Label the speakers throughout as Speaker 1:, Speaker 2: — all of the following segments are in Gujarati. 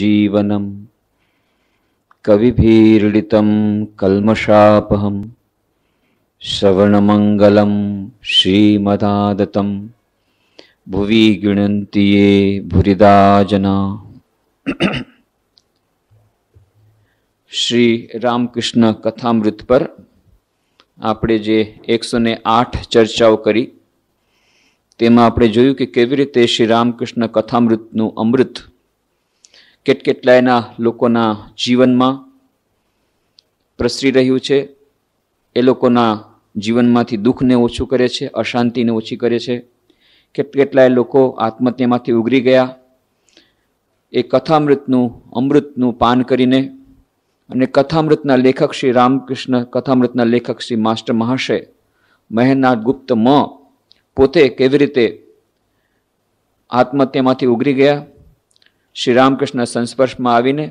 Speaker 1: જીવનમ कविभिर्लितं कल्मषापहं श्रवणमङ्गलं श्रीमदादतं ભુવિ गृणन्ति ये શ્રી રામકૃષ્ણ કથામૃત પર આપણે જે એકસો ને આઠ ચર્ચાઓ કરી તેમાં આપણે જોયું કે કેવી રીતે શ્રી રામકૃષ્ણ કથામૃતનું અમૃત કેટકેટલાયના લોકોના જીવનમાં પ્રસરી રહ્યું છે એ લોકોના જીવનમાંથી દુઃખને ઓછું કરે છે અશાંતિને ઓછી કરે છે કેટકેટલાય લોકો આત્મહત્યામાંથી ઉગરી ગયા એ કથામૃતનું અમૃતનું પાન કરીને અને કથામૃતના લેખક શ્રી રામકૃષ્ણ કથામૃતના લેખક શ્રી માસ્ટર મહાશય મહેનાથ ગુપ્ત મ પોતે કેવી રીતે આત્મહત્યામાંથી ઉગરી ગયા શ્રી રામકૃષ્ણ સંસ્પર્શમાં આવીને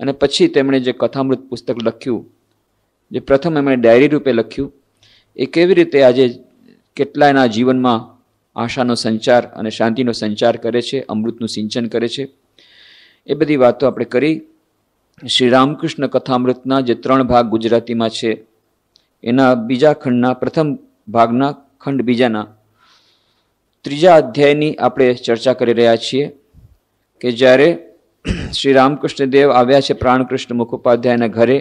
Speaker 1: અને પછી તેમણે જે કથામૃત પુસ્તક લખ્યું જે પ્રથમ એમણે ડાયરી રૂપે લખ્યું એ કેવી રીતે આજે કેટલાયના જીવનમાં આશાનો સંચાર અને શાંતિનો સંચાર કરે છે અમૃતનું સિંચન કરે છે એ બધી વાતો આપણે કરી શ્રી રામકૃષ્ણ કથામૃતના જે ત્રણ ભાગ ગુજરાતીમાં છે એના બીજા ખંડના પ્રથમ ભાગના ખંડ બીજાના ત્રીજા અધ્યાયની આપણે ચર્ચા કરી રહ્યા છીએ કે જ્યારે શ્રી રામકૃષ્ણ દેવ આવ્યા છે પ્રાણકૃષ્ણ મુખોપાધ્યાયના ઘરે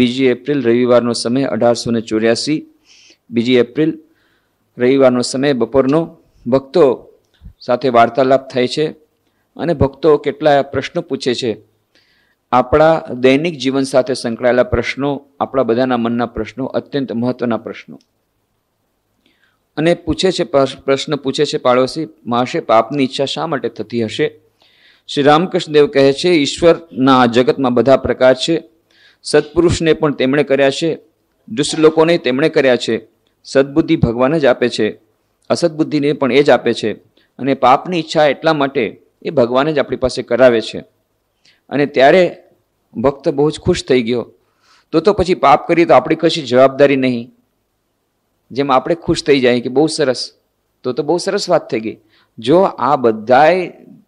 Speaker 1: બીજી એપ્રિલ રવિવારનો સમય અઢારસો ને ચોર્યાસી બીજી એપ્રિલ રવિવારનો સમય બપોરનો ભક્તો સાથે વાર્તાલાપ થાય છે અને ભક્તો કેટલા પ્રશ્નો પૂછે છે આપણા દૈનિક જીવન સાથે સંકળાયેલા પ્રશ્નો આપણા બધાના મનના પ્રશ્નો અત્યંત મહત્વના પ્રશ્નો અને પૂછે છે પ્રશ્ન પૂછે છે પાડોશી મહાશે પાપની ઈચ્છા શા માટે થતી હશે શ્રી રામકૃષ્ણદેવ કહે છે ઈશ્વરના જગતમાં બધા પ્રકાર છે સત્પુરુષને પણ તેમણે કર્યા છે દુષ્ટ લોકોને તેમણે કર્યા છે સદબુદ્ધિ ભગવાન જ આપે છે અસદબુદ્ધિને પણ એ જ આપે છે અને પાપની ઈચ્છા એટલા માટે એ ભગવાન જ આપણી પાસે કરાવે છે અને ત્યારે ભક્ત બહુ જ ખુશ થઈ ગયો તો તો પછી પાપ કરીએ તો આપણી કશી જવાબદારી નહીં જેમ આપણે ખુશ થઈ જાય કે બહુ સરસ તો તો બહુ સરસ વાત થઈ ગઈ જો આ બધાએ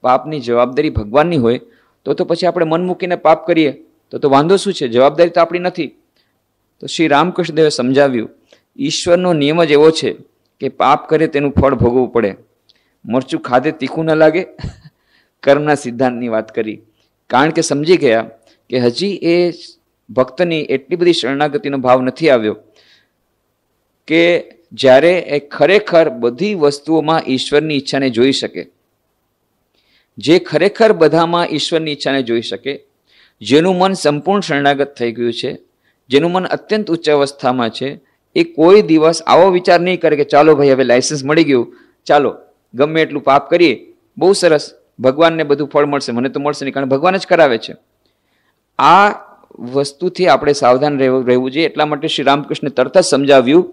Speaker 1: પાપની જવાબદારી ભગવાનની હોય તો તો પછી આપણે મન મૂકીને પાપ કરીએ તો તો વાંધો શું છે જવાબદારી તો આપણી નથી તો શ્રી રામકૃષ્ણદેવે સમજાવ્યું ઈશ્વરનો નિયમ જ એવો છે કે પાપ કરે તેનું ફળ ભોગવવું પડે મરચું ખાધે તીખું ન લાગે કર્મના સિદ્ધાંતની વાત કરી કારણ કે સમજી ગયા કે હજી એ ભક્તની એટલી બધી શરણાગતિનો ભાવ નથી આવ્યો કે જ્યારે એ ખરેખર બધી વસ્તુઓમાં ઈશ્વરની ઈચ્છાને જોઈ શકે જે ખરેખર બધામાં ઈશ્વરની ઈચ્છાને જોઈ શકે જેનું મન સંપૂર્ણ શરણાગત થઈ ગયું છે જેનું મન અત્યંત ઉચ્ચ અવસ્થામાં છે એ કોઈ દિવસ આવો વિચાર નહીં કરે કે ચાલો ભાઈ હવે લાઇસન્સ મળી ગયું ચાલો ગમે એટલું પાપ કરીએ બહુ સરસ ભગવાનને બધું ફળ મળશે મને તો મળશે નહીં કારણ ભગવાન જ કરાવે છે આ વસ્તુથી આપણે સાવધાન રહેવું રહેવું જોઈએ એટલા માટે શ્રી રામકૃષ્ણ તરત જ સમજાવ્યું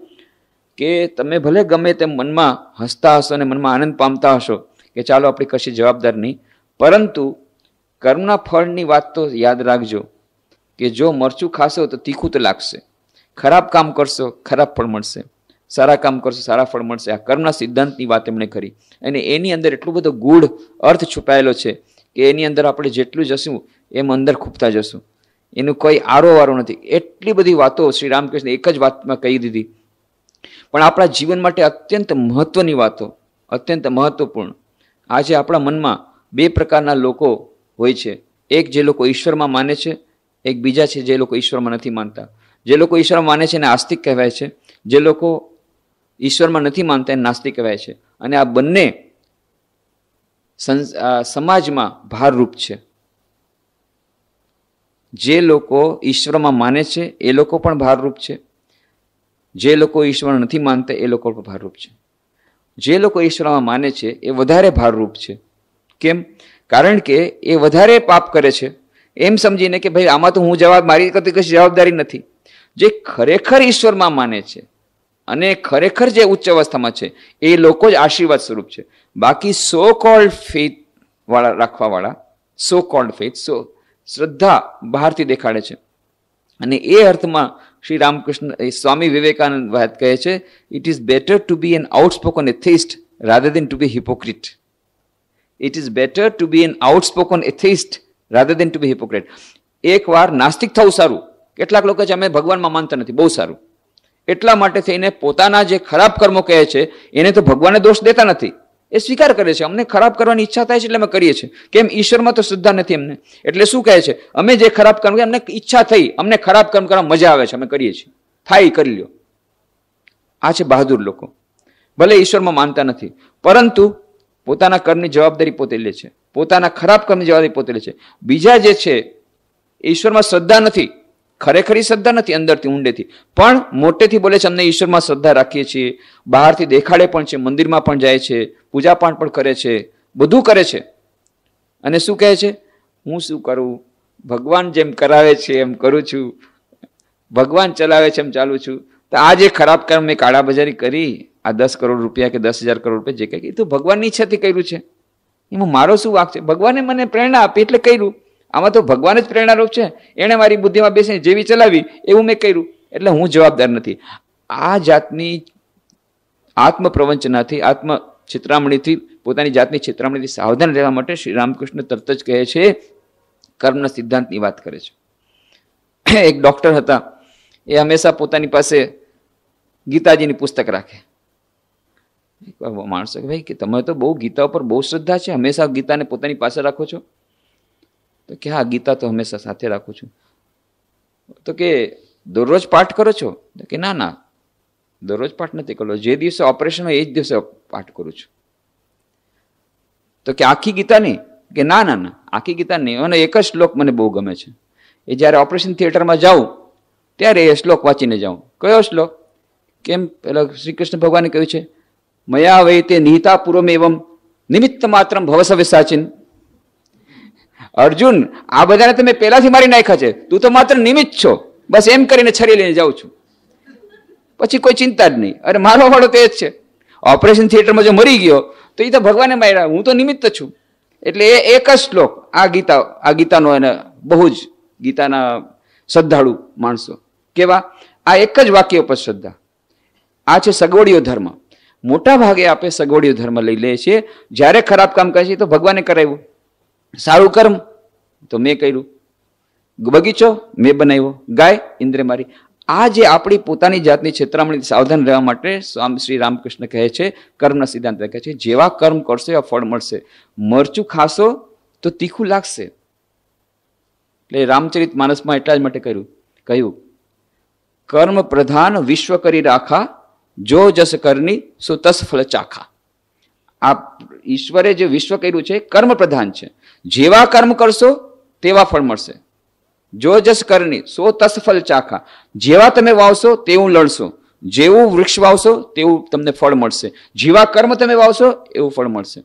Speaker 1: કે તમે ભલે ગમે તેમ મનમાં હસતા હશો અને મનમાં આનંદ પામતા હશો કે ચાલો આપણે કશી જવાબદાર નહીં પરંતુ કર્મના ફળની વાત તો યાદ રાખજો કે જો મરચું ખાશો તો તીખું તો લાગશે ખરાબ કામ કરશો ખરાબ ફળ મળશે સારા કામ કરશો સારા ફળ મળશે આ કર્મના સિદ્ધાંતની વાત એમણે કરી અને એની અંદર એટલો બધો ગૂઢ અર્થ છુપાયેલો છે કે એની અંદર આપણે જેટલું જશું એમ અંદર ખૂબતા જશું એનું કોઈ આરોવારો નથી એટલી બધી વાતો શ્રી રામકૃષ્ણ એક જ વાતમાં કહી દીધી પણ આપણા જીવન માટે અત્યંત મહત્વની વાતો અત્યંત મહત્વપૂર્ણ આજે આપણા મનમાં બે પ્રકારના લોકો હોય છે એક જે લોકો ઈશ્વરમાં માને છે એક બીજા છે જે લોકો ઈશ્વરમાં નથી માનતા જે લોકો ઈશ્વરમાં માને છે એને આસ્તિક કહેવાય છે જે લોકો ઈશ્વરમાં નથી માનતા એને નાસ્તિક કહેવાય છે અને આ બંને સમાજમાં ભારરૂપ છે જે લોકો ઈશ્વરમાં માને છે એ લોકો પણ ભારરૂપ છે જે લોકો ઈશ્વર નથી માનતા એ લોકો પણ ભારરૂપ છે જે લોકો ઈશ્વરમાં માને છે એ વધારે ભારરૂપ છે કેમ કારણ કે એ વધારે પાપ કરે છે એમ સમજીને કે ભાઈ આમાં તો હું જવાબ મારી કરતી કશી જવાબદારી નથી જે ખરેખર ઈશ્વરમાં માને છે અને ખરેખર જે ઉચ્ચ અવસ્થામાં છે એ લોકો જ આશીર્વાદ સ્વરૂપ છે બાકી સો કોલ્ડ ફેથ વાળા રાખવાવાળા સો કોલ્ડ ફેથ સો શ્રદ્ધા બહારથી દેખાડે છે અને એ અર્થમાં શ્રી રામકૃષ્ણ સ્વામી વિવેકાનંદ વાત કહે છે it is better to be an outspoken atheist rather than to be hypocrite it is better to be an outspoken atheist rather than to be hypocrite એકવાર નાસ્તિક થવું સારું કેટલાક લોકો છે અમે ભગવાનમાં માનતા નથી બહુ સારું એટલા માટે થઈને પોતાના જે ખરાબ કર્મો કહે છે એને તો ભગવાને દોષ દેતા નથી એ સ્વીકાર કરે છે અમને ખરાબ કરવાની ઈચ્છા થાય છે એટલે અમે કરીએ છીએ કેમ ઈશ્વરમાં તો શ્રદ્ધા નથી અમને એટલે શું કહે છે અમે જે ખરાબ કર્મ અમને ઈચ્છા થઈ અમને ખરાબ કર્મ કરવા મજા આવે છે અમે કરીએ છીએ થાય કરી લ્યો આ છે બહાદુર લોકો ભલે ઈશ્વરમાં માનતા નથી પરંતુ પોતાના કર્મની જવાબદારી પોતે લે છે પોતાના ખરાબ કર્મની જવાબદારી પોતે લે છે બીજા જે છે ઈશ્વરમાં શ્રદ્ધા નથી ખરેખરી શ્રદ્ધા નથી અંદરથી ઊંડેથી પણ મોટેથી બોલે છે અમને ઈશ્વરમાં શ્રદ્ધા રાખીએ છીએ બહારથી દેખાડે પણ છે મંદિરમાં પણ જાય છે પૂજાપાઠ પણ કરે છે બધું કરે છે અને શું કહે છે હું શું કરું ભગવાન જેમ કરાવે છે એમ કરું છું ભગવાન ચલાવે છે એમ ચાલું છું તો આ જે ખરાબ કામ મેં કાળાબજારી કરી આ દસ કરોડ રૂપિયા કે દસ હજાર કરોડ રૂપિયા જે કંઈ એ તો ભગવાનની ઈચ્છાથી કર્યું છે એમાં મારો શું વાક છે ભગવાને મને પ્રેરણા આપી એટલે કર્યું આમાં તો ભગવાન જ પ્રેરણારૂપ છે એણે મારી બુદ્ધિમાં બેસીને જેવી ચલાવી એવું મેં કર્યું એટલે હું જવાબદાર નથી આ જાતની આત્મપ્રવંચનાથી આત્મ છિત્રામણીથી પોતાની જાતની છિત્રામણીથી સાવધાન રહેવા માટે શ્રી રામકૃષ્ણ તરત જ કહે છે કર્મના સિદ્ધાંતની વાત કરે છે એક ડૉક્ટર હતા એ હંમેશા પોતાની પાસે ગીતાજીની પુસ્તક રાખે માણસો કે ભાઈ કે તમે તો બહુ ગીતા ઉપર બહુ શ્રદ્ધા છે હંમેશા ગીતાને પોતાની પાસે રાખો છો તો કે હા ગીતા તો હંમેશા સાથે રાખું છું તો કે દરરોજ પાઠ કરો છો તો કે ના ના દરરોજ પાઠ નથી કરો જે દિવસે ઓપરેશન હોય એ જ દિવસે પાઠ કરું છું તો કે આખી ગીતા નહીં કે ના ના ના આખી ગીતા નહીં અને એક જ શ્લોક મને બહુ ગમે છે એ જ્યારે ઓપરેશન થિયેટરમાં જાઉં ત્યારે એ શ્લોક વાંચીને જાઉં કયો શ્લોક કેમ પેલા શ્રી કૃષ્ણ ભગવાને કહ્યું છે મયા વૈતે નિહિતા પૂર્વમ એવમ નિમિત્ત માત્રમ ભવસવ્ય સાચીન અર્જુન આ બધાને તમે પહેલાથી મારી નાખ્યા છે તું તો માત્ર નિમિત્ત છો બસ એમ કરીને છરી લઈને જાઉં છું પછી કોઈ ચિંતા જ નહીં અરે મારો વાળો તો એ જ છે ઓપરેશન થિયેટરમાં જો મરી ગયો તો એ તો ભગવાને માર્યા હું તો નિમિત્ત છું એટલે એ એક જ શ્લોક આ ગીતા આ ગીતાનો એને બહુ જ ગીતાના શ્રદ્ધાળુ માણસો કેવા આ એક જ વાક્ય ઉપર શ્રદ્ધા આ છે સગવડિયો ધર્મ મોટા ભાગે આપણે સગવડિયો ધર્મ લઈ લઈએ છીએ જ્યારે ખરાબ કામ કરે છે તો ભગવાને કરાવ્યું સારું કર્મ તો મેં કર્યું બગીચો મેં બનાવ્યો ગાય ઇન્દ્રિય મારી આ જે આપણી પોતાની જાતની છેતરામણી સાવધાન રહેવા માટે સ્વામી શ્રી રામકૃષ્ણ કહે છે કર્મના સિદ્ધાંત કહે છે જેવા કર્મ કરશો એવા ફળ મળશે મરચું ખાશો તો તીખું લાગશે એટલે રામચરિત માનસમાં એટલા જ માટે કહ્યું કહ્યું કર્મ પ્રધાન વિશ્વ કરી રાખા જો જસ કરની સો તસ ફલ ચાખા આ ઈશ્વરે જે વિશ્વ કર્યું છે કર્મ પ્રધાન છે જેવા કર્મ કરશો તેવા ફળ મળશે જો જસ કરની સો તસ ફલ ચાખા જેવા તમે વાવશો તેવું લડશો જેવું વૃક્ષ વાવશો તેવું તમને ફળ મળશે જેવા કર્મ તમે વાવશો એવું ફળ મળશે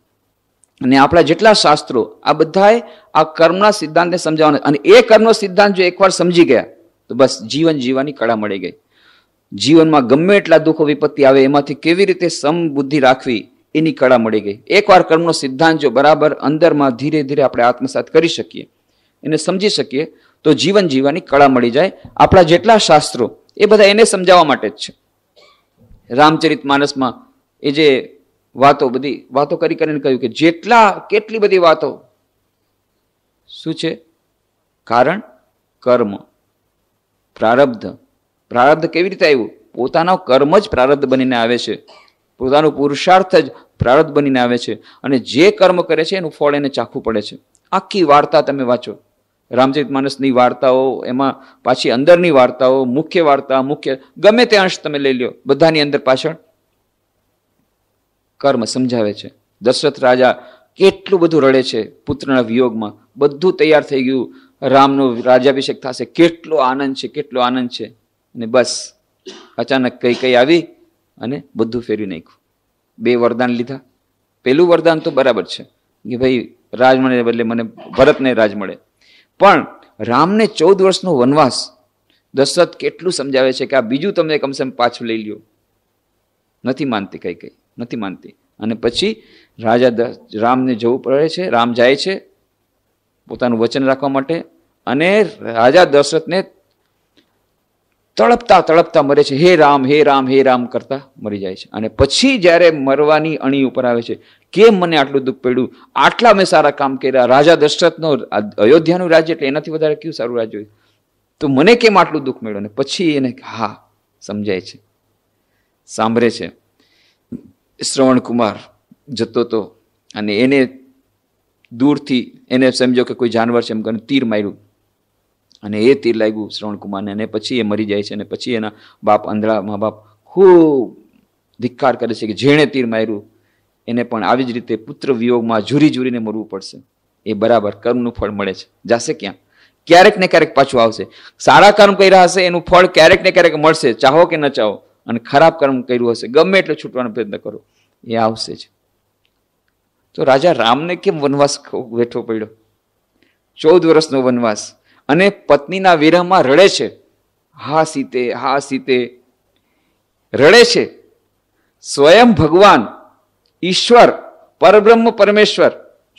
Speaker 1: અને આપણા જેટલા શાસ્ત્રો આ બધાએ આ કર્મના સિદ્ધાંતને સમજાવવાના અને એ કર્મનો સિદ્ધાંત જો એકવાર સમજી ગયા તો બસ જીવન જીવવાની કળા મળી ગઈ જીવનમાં ગમે એટલા દુઃખો વિપત્તિ આવે એમાંથી કેવી રીતે સમબુદ્ધિ રાખવી એની કળા મળી ગઈ એકવાર કર્મનો સિદ્ધાંત જો બરાબર અંદરમાં ધીરે ધીરે આપણે આત્મસાત કરી શકીએ એને સમજી શકીએ તો જીવન જીવવાની કળા મળી જાય આપણા જેટલા શાસ્ત્રો એ બધા એને સમજાવવા માટે જ છે રામચરિત માનસમાં એ જે વાતો બધી વાતો કરી કરીને કહ્યું કે જેટલા કેટલી બધી વાતો શું છે કારણ કર્મ પ્રારબ્ધ પ્રારબ્ધ કેવી રીતે આવ્યું પોતાનો કર્મ જ પ્રારબ્ધ બનીને આવે છે પોતાનો પુરુષાર્થ જ પ્રારદ બનીને આવે છે અને જે કર્મ કરે છે એનું ફળ એને ચાખવું પડે છે આખી વાર્તા તમે વાંચો રામચરિત માનસની વાર્તાઓ એમાં પાછી અંદરની વાર્તાઓ મુખ્ય વાર્તા મુખ્ય ગમે તે અંશ તમે લઈ લો બધાની અંદર પાછળ કર્મ સમજાવે છે દશરથ રાજા કેટલું બધું રડે છે પુત્રના વિયોગમાં બધું તૈયાર થઈ ગયું રામનો રાજાભિષેક થશે કેટલો આનંદ છે કેટલો આનંદ છે અને બસ અચાનક કઈ કઈ આવી અને બધું ફેરવી નાખ્યું બે વરદાન લીધા પહેલું વરદાન તો બરાબર છે કે ભાઈ રાજ મળે બદલે મને ભરતને રાજ મળે પણ રામને ચૌદ વર્ષનો વનવાસ દશરથ કેટલું સમજાવે છે કે આ બીજું તમને કમસેમ પાછું લઈ લ્યો નથી માનતી કંઈ કંઈ નથી માનતી અને પછી રાજા રામને જવું પડે છે રામ જાય છે પોતાનું વચન રાખવા માટે અને રાજા દશરથને તળપતા તળપતા મરે છે હે રામ હે રામ હે રામ કરતા મરી જાય છે અને પછી જ્યારે મરવાની અણી ઉપર આવે છે કેમ મને આટલું દુઃખ પડ્યું આટલા મેં સારા કામ કર્યા રાજા દશરથનો અયોધ્યાનું રાજ્ય એટલે એનાથી વધારે કયું સારું રાજ્ય હોય તો મને કેમ આટલું દુઃખ મળ્યું ને પછી એને હા સમજાય છે સાંભળે છે શ્રવણકુમાર જતો હતો અને એને દૂરથી એને સમજો કે કોઈ જાનવર છે એમ કરીને તીર માર્યું અને એ તીર લાગ્યું શ્રવણકુમારને અને પછી એ મરી જાય છે અને પછી એના બાપ અંધળા મા બાપ ખૂબ ધિક્કાર કરે છે કે જેણે તીર માર્યું એને પણ આવી જ રીતે પુત્ર વિયોગમાં ઝૂરી ઝૂરીને મરવું પડશે એ બરાબર કર્મનું ફળ મળે છે જાશે ક્યાં ક્યારેક ને ક્યારેક પાછું આવશે સારા કર્મ કર્યા હશે એનું ફળ ક્યારેક ને ક્યારેક મળશે ચાહો કે ન ચાહો અને ખરાબ કર્મ કર્યું હશે ગમે એટલે છૂટવાનો પ્રયત્ન કરો એ આવશે જ તો રાજા રામને કેમ વનવાસ બેઠો પડ્યો ચૌદ વર્ષનો વનવાસ અને પત્નીના વિરહમાં રડે છે હા સીતે હા સીતે રડે છે સ્વયં ભગવાન ઈશ્વર પરબ્રહ્મ પરમેશ્વર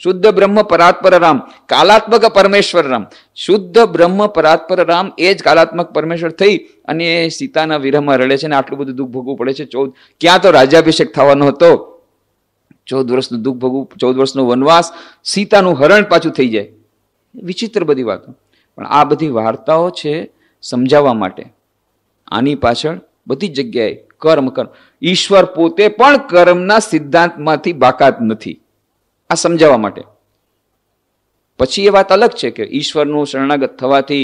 Speaker 1: શુદ્ધ બ્રહ્મ પરાત્પર રામ કાલાત્મક પરમેશ્વર રામ શુદ્ધ બ્રહ્મ પરાત્પર રામ એ જ કાલાત્મક પરમેશ્વર થઈ અને એ સીતાના વિરહમાં રડે છે અને આટલું બધું દુઃખ ભોગવું પડે છે ચૌદ ક્યાં તો રાજ્યાભિષેક થવાનો હતો ચૌદ વર્ષનું દુઃખ ભોગવું ચૌદ વર્ષનો વનવાસ સીતાનું હરણ પાછું થઈ જાય વિચિત્ર બધી વાતો પણ આ બધી વાર્તાઓ છે સમજાવવા માટે આની પાછળ બધી જગ્યાએ કર્મ કર્મ ઈશ્વર પોતે પણ કર્મના સિદ્ધાંતમાંથી બાકાત નથી આ સમજાવવા માટે પછી એ વાત અલગ છે કે ઈશ્વરનું શરણાગત થવાથી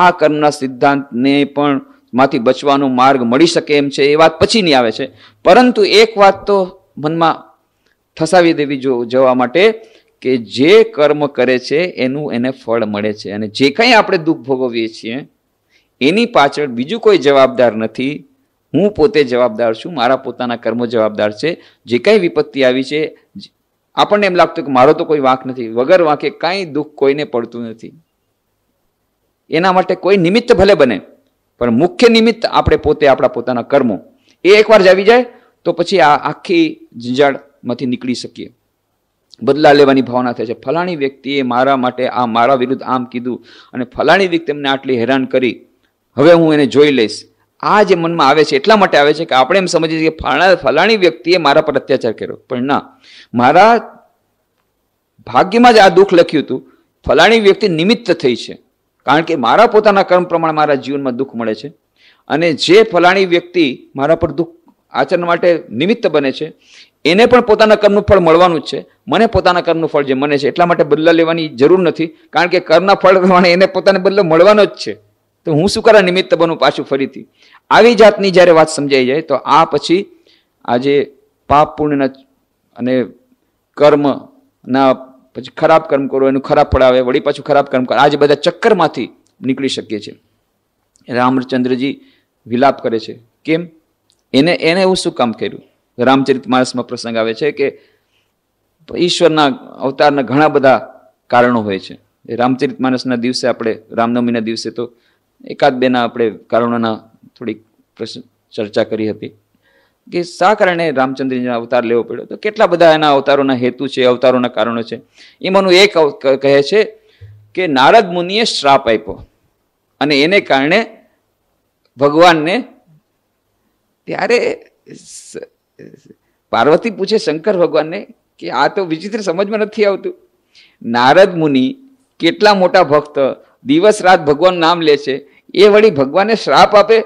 Speaker 1: આ કર્મના સિદ્ધાંતને પણ માંથી બચવાનો માર્ગ મળી શકે એમ છે એ વાત પછીની આવે છે પરંતુ એક વાત તો મનમાં ઠસાવી દેવી જો જવા માટે કે જે કર્મ કરે છે એનું એને ફળ મળે છે અને જે કંઈ આપણે દુઃખ ભોગવીએ છીએ એની પાછળ બીજું કોઈ જવાબદાર નથી હું પોતે જવાબદાર છું મારા પોતાના કર્મો જવાબદાર છે જે કંઈ વિપત્તિ આવી છે આપણને એમ લાગતું કે મારો તો કોઈ વાંક નથી વગર વાંકે કાંઈ દુઃખ કોઈને પડતું નથી એના માટે કોઈ નિમિત્ત ભલે બને પણ મુખ્ય નિમિત્ત આપણે પોતે આપણા પોતાના કર્મો એ એકવાર જ આવી જાય તો પછી આ આખી ઝંઝાળમાંથી નીકળી શકીએ બદલા લેવાની ભાવના થાય છે ફલાણી વ્યક્તિએ મારા માટે આ મારા વિરુદ્ધ આમ કીધું અને ફલાણી વ્યક્તિ એમને આટલી હેરાન કરી હવે હું એને જોઈ લઈશ આ જે મનમાં આવે છે એટલા માટે આવે છે કે આપણે એમ સમજીએ કે ફલાણા ફલાણી વ્યક્તિએ મારા પર અત્યાચાર કર્યો પણ ના મારા ભાગ્યમાં જ આ દુઃખ લખ્યું હતું ફલાણી વ્યક્તિ નિમિત્ત થઈ છે કારણ કે મારા પોતાના કર્મ પ્રમાણે મારા જીવનમાં દુઃખ મળે છે અને જે ફલાણી વ્યક્તિ મારા પર દુઃખ આચરણ માટે નિમિત્ત બને છે એને પણ પોતાના કર્મનું ફળ મળવાનું જ છે મને પોતાના કર્મનું ફળ જે મને છે એટલા માટે બદલા લેવાની જરૂર નથી કારણ કે કર્મના ફળ પ્રમાણે એને પોતાને બદલો મળવાનો જ છે તો હું શું કરા નિમિત્ત બનું પાછું ફરીથી આવી જાતની જ્યારે વાત સમજાઈ જાય તો આ પછી આજે પાપ પુણ્યના અને કર્મના પછી ખરાબ કર્મ કરો એનું ખરાબ ફળ આવે વળી પાછું ખરાબ કર્મ કરો આજે બધા ચક્કરમાંથી નીકળી શકીએ છીએ રામચંદ્રજી વિલાપ કરે છે કેમ એને એને એવું શું કામ કર્યું રામચરિત માણસમાં પ્રસંગ આવે છે કે ઈશ્વરના અવતારના ઘણા બધા કારણો હોય છે એ રામચરિત માણસના દિવસે આપણે રામનવમીના દિવસે તો એકાદ બેના આપણે કારણોના થોડીક ચર્ચા કરી હતી કે શા કારણે રામચંદ્રજીનો અવતાર લેવો પડ્યો તો કેટલા બધા એના અવતારોના હેતુ છે અવતારોના કારણો છે એમાંનું એક કહે છે કે નારદ મુનિએ શ્રાપ આપ્યો અને એને કારણે ભગવાનને ત્યારે પાર્વતી પૂછે શંકર ભગવાનને કે આ તો વિચિત્ર સમજમાં નથી આવતું નારદ મુનિ કેટલા મોટા ભક્ત દિવસ રાત ભગવાન નામ લે છે એ વળી ભગવાનને શ્રાપ આપે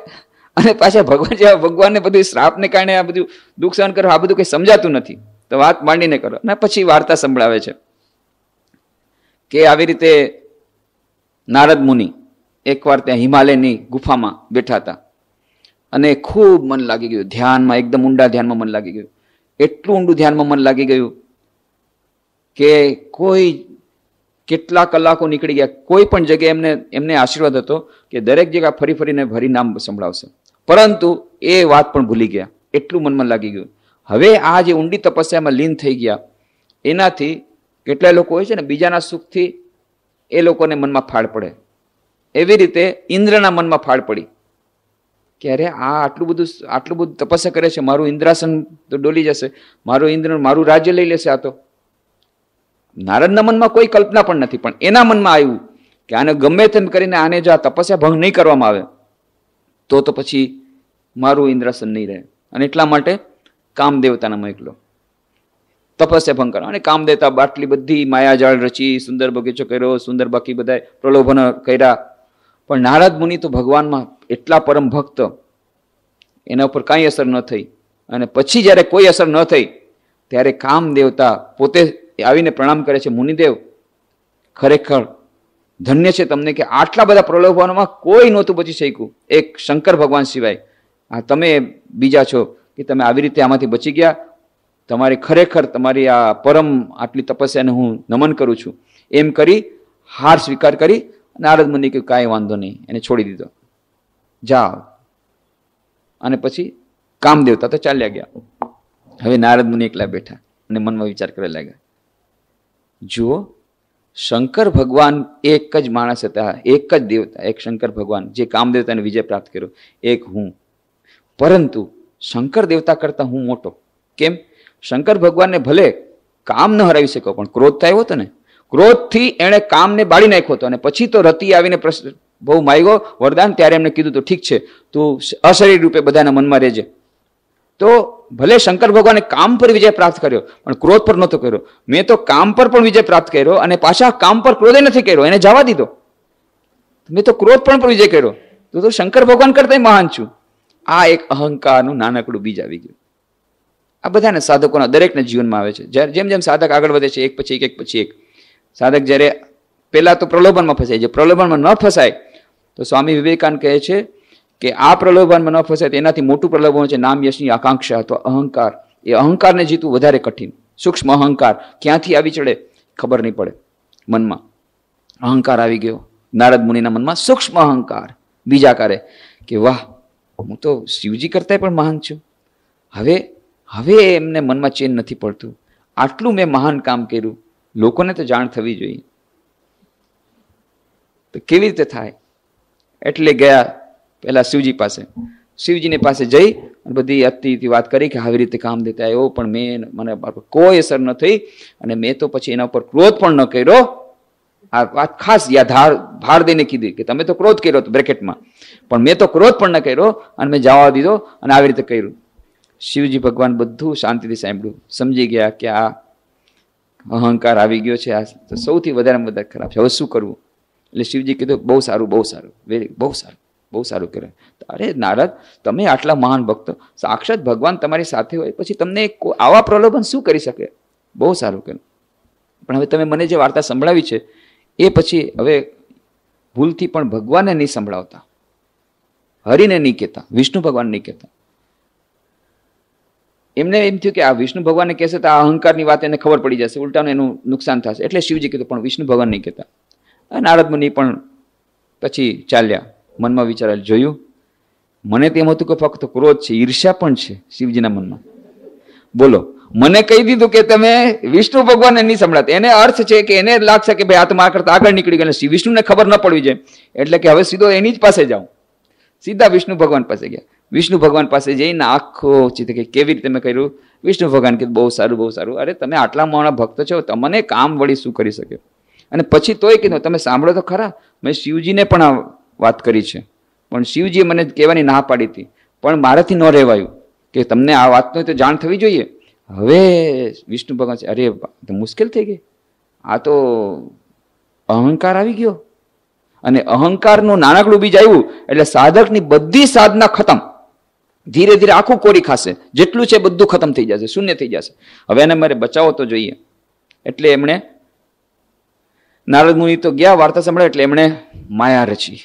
Speaker 1: અને પાછા ભગવાન જેવા ભગવાનને બધું શ્રાપને કારણે આ બધું દુઃખ સહન કરો આ બધું કંઈ સમજાતું નથી તો વાત માંડીને કરો અને પછી વાર્તા સંભળાવે છે કે આવી રીતે નારદ મુનિ એકવાર ત્યાં હિમાલયની ગુફામાં બેઠા હતા અને ખૂબ મન લાગી ગયું ધ્યાનમાં એકદમ ઊંડા ધ્યાનમાં મન લાગી ગયું એટલું ઊંડું ધ્યાનમાં મન લાગી ગયું કે કોઈ કેટલા કલાકો નીકળી ગયા કોઈ પણ જગ્યાએ એમને એમને આશીર્વાદ હતો કે દરેક જગ્યા ફરી ફરીને ભરી નામ સંભળાવશે પરંતુ એ વાત પણ ભૂલી ગયા એટલું મનમાં લાગી ગયું હવે આ જે ઊંડી તપસ્યામાં લીન થઈ ગયા એનાથી કેટલાય લોકો હોય છે ને બીજાના સુખથી એ લોકોને મનમાં ફાળ પડે એવી રીતે ઇન્દ્રના મનમાં ફાળ પડી કે અરે આ આટલું બધું આટલું બધું તપસ્યા કરે છે મારું ઇન્દ્રાસન તો ડોલી જશે મારું ઇન્દ્ર મારું રાજ્ય લઈ લેશે આ તો નારદના મનમાં કોઈ કલ્પના પણ નથી પણ એના મનમાં આવ્યું કે આને ગમે તેમ કરીને આને જો આ તપસ્યા ભંગ નહીં કરવામાં આવે તો તો પછી મારું ઇન્દ્રાસન નહીં રહે અને એટલા માટે કામદેવતાના મોકલો તપસ્યા ભંગ કરો અને કામદેવતા બાટલી બધી માયાજાળ રચી સુંદર બગીચો કર્યો સુંદર બાકી બધા પ્રલોભનો કર્યા પણ નારદ મુનિ તો ભગવાનમાં એટલા પરમ ભક્ત એના ઉપર કાંઈ અસર ન થઈ અને પછી જ્યારે કોઈ અસર ન થઈ ત્યારે કામ દેવતા પોતે આવીને પ્રણામ કરે છે મુનિદેવ ખરેખર ધન્ય છે તમને કે આટલા બધા પ્રલોભનોમાં કોઈ નહોતું બચી શક્યું એક શંકર ભગવાન સિવાય આ તમે બીજા છો કે તમે આવી રીતે આમાંથી બચી ગયા તમારી ખરેખર તમારી આ પરમ આટલી તપસ્યાને હું નમન કરું છું એમ કરી હાર સ્વીકાર કરી નારદ મુનિ કે કાંઈ વાંધો નહીં એને છોડી દીધો જાઓ અને પછી કામ દેવતા તો ચાલ્યા ગયા હવે નારદ મુનિ એકલા બેઠા અને મનમાં વિચાર કરવા લાગ્યા જુઓ શંકર ભગવાન એક જ માણસ હતા એક જ દેવતા એક શંકર ભગવાન જે કામ દેવતાને વિજય પ્રાપ્ત કર્યો એક હું પરંતુ શંકર દેવતા કરતા હું મોટો કેમ શંકર ભગવાનને ભલે કામ ન હરાવી શક્યો પણ ક્રોધ થયો હતો ને ક્રોધથી એણે કામને બાળી નાખ્યો હતો અને પછી તો રતિ આવીને બહુ માયગો વરદાન ત્યારે એમને કીધું તો ઠીક છે તું અશરીર રૂપે બધાના મનમાં રહેજે તો ભલે શંકર ભગવાને કામ પર વિજય પ્રાપ્ત કર્યો પણ ક્રોધ પર નહોતો કર્યો મેં તો કામ પર પણ વિજય પ્રાપ્ત કર્યો અને પાછા કામ પર ક્રોધે નથી કર્યો એને જવા દીધો મેં તો ક્રોધ પણ વિજય કર્યો તો તો શંકર ભગવાન કરતા મહાન છું આ એક અહંકારનું નાનકડું બીજ આવી ગયું આ બધાને સાધકોના દરેકના જીવનમાં આવે છે જ્યારે જેમ જેમ સાધક આગળ વધે છે એક પછી એક એક પછી એક સાધક જ્યારે પહેલાં તો પ્રલોભનમાં ફસાય છે પ્રલોભનમાં ન ફસાય તો સ્વામી વિવેકાનંદ કહે છે કે આ પ્રલોભનમાં ન ફસાય તેનાથી મોટું પ્રલોભન છે નામ યશની આકાંક્ષા અથવા અહંકાર એ અહંકારને જીતવું વધારે કઠિન સૂક્ષ્મ અહંકાર ક્યાંથી આવી ચડે ખબર નહીં પડે મનમાં અહંકાર આવી ગયો નારદ મુનિના મનમાં સૂક્ષ્મ અહંકાર બીજા કરે કે વાહ હું તો શિવજી કરતાંય પણ મહાન છું હવે હવે એમને મનમાં ચેન નથી પડતું આટલું મેં મહાન કામ કર્યું લોકોને તો જાણ થવી જોઈએ તો કેવી રીતે થાય એટલે ગયા પહેલાં શિવજી પાસે શિવજીને પાસે જઈ અને બધી અતિથી વાત કરી કે આવી રીતે કામ દેતા આવ્યો પણ મેં મને કોઈ અસર ન થઈ અને મેં તો પછી એના ઉપર ક્રોધ પણ ન કર્યો આ વાત ખાસ યાધાર ભાર દઈને કીધી કે તમે તો ક્રોધ કર્યો હતો બ્રેકેટમાં પણ મેં તો ક્રોધ પણ ન કર્યો અને મેં જવા દીધો અને આવી રીતે કર્યું શિવજી ભગવાન બધું શાંતિથી સાંભળ્યું સમજી ગયા કે આ અહંકાર આવી ગયો છે આ સૌથી વધારે વધારે ખરાબ છે હવે શું કરવું એટલે શિવજી કીધું બહુ સારું બહુ સારું વેરી બહુ સારું બહુ સારું કર્યું અરે નારદ તમે આટલા મહાન ભક્તો સાક્ષાત ભગવાન તમારી સાથે હોય પછી તમને આવા પ્રલોભન શું કરી શકે બહુ સારું કર્યું પણ હવે તમે મને જે વાર્તા સંભળાવી છે એ પછી હવે ભૂલથી પણ ભગવાનને નહીં સંભળાવતા હરિને નહીં કહેતા વિષ્ણુ ભગવાન નહીં કહેતા એમને એમ થયું કે આ વિષ્ણુ ભગવાનને કહેશે તો આ અહંકારની વાત એને ખબર પડી જશે ઉલટાનું એનું નુકસાન થશે એટલે શિવજી કીધું પણ વિષ્ણુ ભગવાન નહીં કહેતા નારદ મુનિ પણ પછી ચાલ્યા મનમાં વિચારેલ જોયું મને તેમ હતું કે ફક્ત ક્રોધ છે ઈર્ષ્યા પણ છે શિવજીના મનમાં બોલો મને કહી દીધું કે તમે વિષ્ણુ ભગવાનને નહીં સંભળાતા એને અર્થ છે કે એને લાગશે કે ભાઈ આ તો મારા કરતા આગળ નીકળી ગયો શ્રી વિષ્ણુને ખબર ન પડવી જોઈએ એટલે કે હવે સીધો એની જ પાસે જાઉં સીધા વિષ્ણુ ભગવાન પાસે ગયા વિષ્ણુ ભગવાન પાસે જઈને આખો ચિત્ર કે કેવી રીતે મેં કર્યું વિષ્ણુ ભગવાન કે બહુ સારું બહુ સારું અરે તમે આટલા મોણા ભક્ત છો તમને કામ વળી શું કરી શક્યો અને પછી તોય કીધું તમે સાંભળો તો ખરા મેં શિવજીને પણ આ વાત કરી છે પણ શિવજીએ મને કહેવાની ના પાડી હતી પણ મારાથી ન રહેવાયું કે તમને આ વાતનું તો જાણ થવી જોઈએ હવે વિષ્ણુ ભગવાન અરે તો મુશ્કેલ થઈ ગઈ આ તો અહંકાર આવી ગયો અને અહંકારનું નાનકડું બીજ આવ્યું એટલે સાધકની બધી સાધના ખતમ ધીરે ધીરે આખું કોરી ખાશે જેટલું છે બધું ખતમ થઈ જશે શૂન્ય થઈ જશે હવે એને મારે બચાવો તો જોઈએ એટલે એમણે નારદ મુનિ તો ગયા વાર્તા સંભળાય એટલે એમણે માયા રચી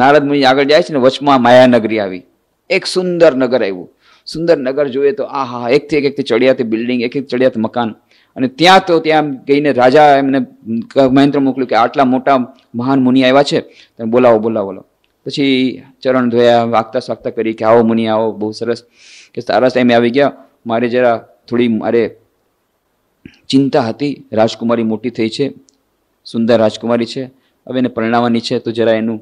Speaker 1: નારદ મુનિ આગળ જાય છે ને વચમાં માયાનગરી આવી એક સુંદર નગર આવ્યું સુંદર નગર જોઈએ તો આ હા એકથી એક એકથી ચડિયાતી બિલ્ડિંગ એક એક ચડિયાત મકાન અને ત્યાં તો ત્યાં ગઈને રાજા એમને મહેન્દ્ર મોકલ્યું કે આટલા મોટા મહાન મુનિ આવ્યા છે તમે બોલાવો બોલાવો બોલો પછી ચરણ ધોયા વાગતા સ્વાગતા કરી કે આવો મુનિ આવો બહુ સરસ કે સારા ટાઈમે આવી ગયા મારે જરા થોડી મારે ચિંતા હતી રાજકુમારી મોટી થઈ છે સુંદર રાજકુમારી છે હવે એને પરણાવવાની છે તો જરા એનું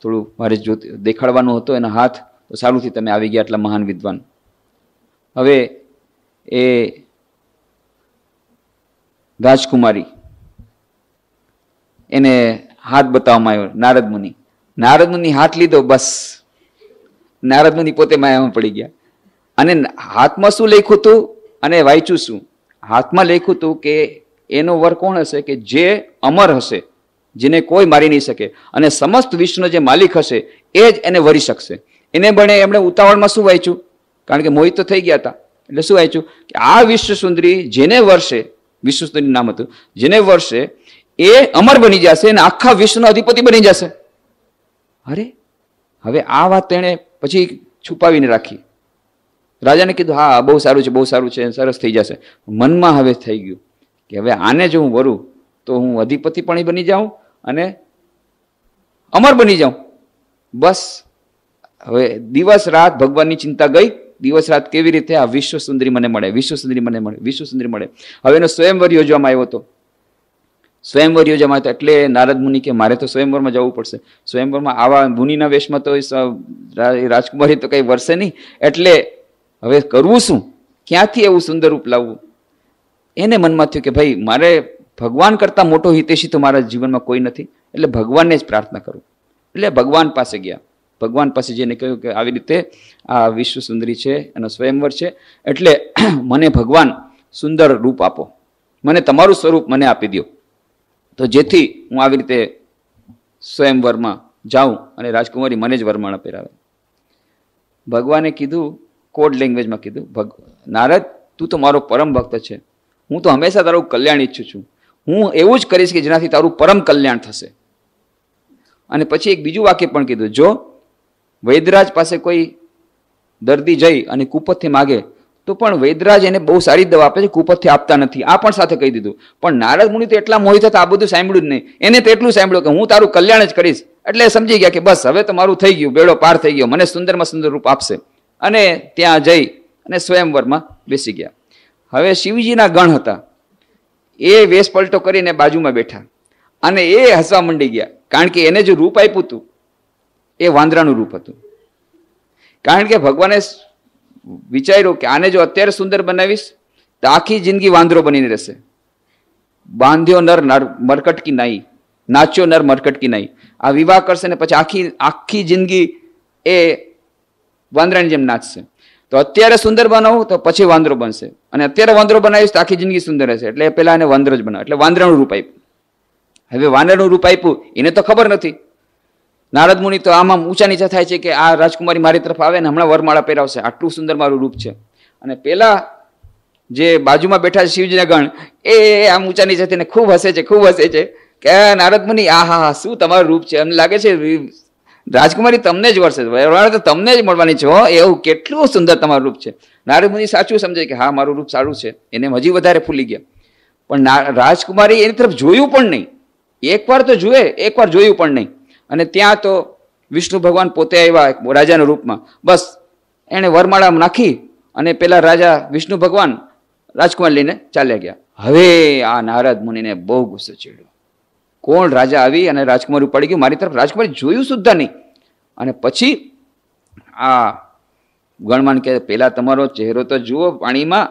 Speaker 1: થોડું મારે જો દેખાડવાનું હતું એના હાથ તો સારુંથી તમે આવી ગયા એટલા મહાન વિદ્વાન હવે એ રાજકુમારી એને હાથ બતાવવામાં આવ્યો નારદ મુનિ નારદ મુનિ હાથ લીધો બસ નારદ મુનિ પોતે માયામાં પડી ગયા અને હાથમાં શું લખ્યું હતું અને વાંચ્યું શું હાથમાં લખ્યું હતું કે એનો વર કોણ હશે કે જે અમર હશે જેને કોઈ મારી નહીં શકે અને સમસ્ત વિશ્વનો જે માલિક હશે એ જ એને વરી શકશે એને બને એમણે ઉતાવળમાં શું વાંચ્યું કારણ કે મોહિત તો થઈ ગયા હતા એટલે શું વાંચ્યું કે આ વિશ્વ સુંદરી જેને વર્ષે વિશ્વ સુંદરી નામ હતું જેને વર્ષે એ અમર બની જશે અને આખા વિશ્વનો અધિપતિ બની જશે અરે હવે આ વાત તેણે પછી છુપાવીને રાખી રાજાને કીધું હા બહુ સારું છે બહુ સારું છે સરસ થઈ જશે મનમાં હવે થઈ ગયું કે હવે આને જો હું વરું તો હું અધિપતિ પણ બની જાઉં અને અમર બની જાઉં બસ હવે દિવસ રાત ભગવાનની ચિંતા ગઈ દિવસ રાત કેવી રીતે આ વિશ્વ સુંદરી મને મળે વિશ્વ સુંદરી મને મળે વિશ્વ સુંદરી મળે હવે એનો સ્વયંવર યોજવામાં આવ્યો હતો સ્વયંવર યોજવામાં આવ્યો એટલે નારદ મુનિ કે મારે તો સ્વયંવરમાં જવું પડશે સ્વયંવરમાં આવા મુનિના વેશમાં તો રાજકુમારી તો કંઈ વરસે નહીં એટલે હવે કરવું શું ક્યાંથી એવું સુંદર રૂપ લાવવું એને મનમાં થયું કે ભાઈ મારે ભગવાન કરતાં મોટો હિતેશી તો મારા જીવનમાં કોઈ નથી એટલે ભગવાનને જ પ્રાર્થના કરું એટલે ભગવાન પાસે ગયા ભગવાન પાસે જેને કહ્યું કે આવી રીતે આ વિશ્વ સુંદરી છે એનો સ્વયંવર છે એટલે મને ભગવાન સુંદર રૂપ આપો મને તમારું સ્વરૂપ મને આપી દો તો જેથી હું આવી રીતે સ્વયંવરમાં જાઉં અને રાજકુમારી મને જ વરમાણા પહેરાવે ભગવાને કીધું કોડ લેંગ્વેજમાં કીધું ભગ નારદ તું તો મારો પરમ ભક્ત છે હું તો હંમેશા તારું કલ્યાણ ઈચ્છું છું હું એવું જ કરીશ કે જેનાથી તારું પરમ કલ્યાણ થશે અને પછી એક બીજું વાક્ય પણ કીધું જો વૈદરાજ પાસે કોઈ દર્દી જઈ અને કુપથથી માગે તો પણ વૈદરાજ એને બહુ સારી દવા આપે છે કુપથથી આપતા નથી આ પણ સાથે કહી દીધું પણ નારદ મુનિ તો એટલા મોહિત હતા આ બધું સાંભળ્યું જ નહીં એને તો એટલું સાંભળ્યું કે હું તારું કલ્યાણ જ કરીશ એટલે સમજી ગયા કે બસ હવે તો મારું થઈ ગયું બેડો પાર થઈ ગયો મને સુંદરમાં સુંદર રૂપ આપશે અને ત્યાં જઈ અને સ્વયંવરમાં બેસી ગયા હવે શિવજીના ગણ હતા એ વેશ પલટો કરીને બાજુમાં બેઠા અને એ હસવા મંડી ગયા કારણ કે એને જે રૂપ આપ્યું હતું એ વાંદરાનું રૂપ હતું કારણ કે ભગવાને વિચાર્યું કે આને જો અત્યારે સુંદર બનાવીશ તો આખી જિંદગી વાંદરો બનીને રહેશે બાંધ્યો નર નર મરકટકી નાઈ નાચ્યો નર મરકટકી નાઈ આ વિવાહ કરશે ને પછી આખી આખી જિંદગી એ વાંદરાની જેમ નાચશે તો અત્યારે સુંદર બનાવું તો પછી વાંદરો બનશે અને અત્યારે વાંદરો બનાવીશ તો આખી જિંદગી સુંદર હશે એટલે પહેલાં એને વાંદરો જ બનાવ એટલે વાંદરાનું રૂપ આપ્યું હવે વાંદરનું રૂપ આપ્યું એને તો ખબર નથી નારદ મુનિ તો આમાં ઊંચા નીચા થાય છે કે આ રાજકુમારી મારી તરફ આવે ને હમણાં વરમાળા પહેરાવશે આટલું સુંદર મારું રૂપ છે અને પેલા જે બાજુમાં બેઠા છે શિવજીના ગણ એ આમ ઊંચા નીચે થઈને ખૂબ હસે છે ખૂબ હસે છે કે નારદ મુનિ આ હા હા શું તમારું રૂપ છે એમ લાગે છે રાજકુમારી તમને જ વર્ષે વરવાળ તો તમને જ મળવાની છો એવું કેટલું સુંદર તમારું રૂપ છે નારદ મુનિ સાચું સમજે કે હા મારું રૂપ સારું છે એને હજી વધારે ફૂલી ગયા પણ રાજકુમારી એની તરફ જોયું પણ નહીં એકવાર તો જુએ એકવાર જોયું પણ નહીં અને ત્યાં તો વિષ્ણુ ભગવાન પોતે આવ્યા રાજાના રૂપમાં બસ એણે વરમાળા નાખી અને પેલા રાજા વિષ્ણુ ભગવાન રાજકુમાર લઈને ચાલ્યા ગયા હવે આ નારદ મુનિને બહુ ગુસ્સો ચડ્યો કોણ રાજા આવી અને રાજકુમારી પડી ગયું મારી તરફ રાજકુમારી જોયું સુદ્ધા નહીં અને પછી આ ગણમાન કે પહેલાં તમારો ચહેરો તો જુઓ પાણીમાં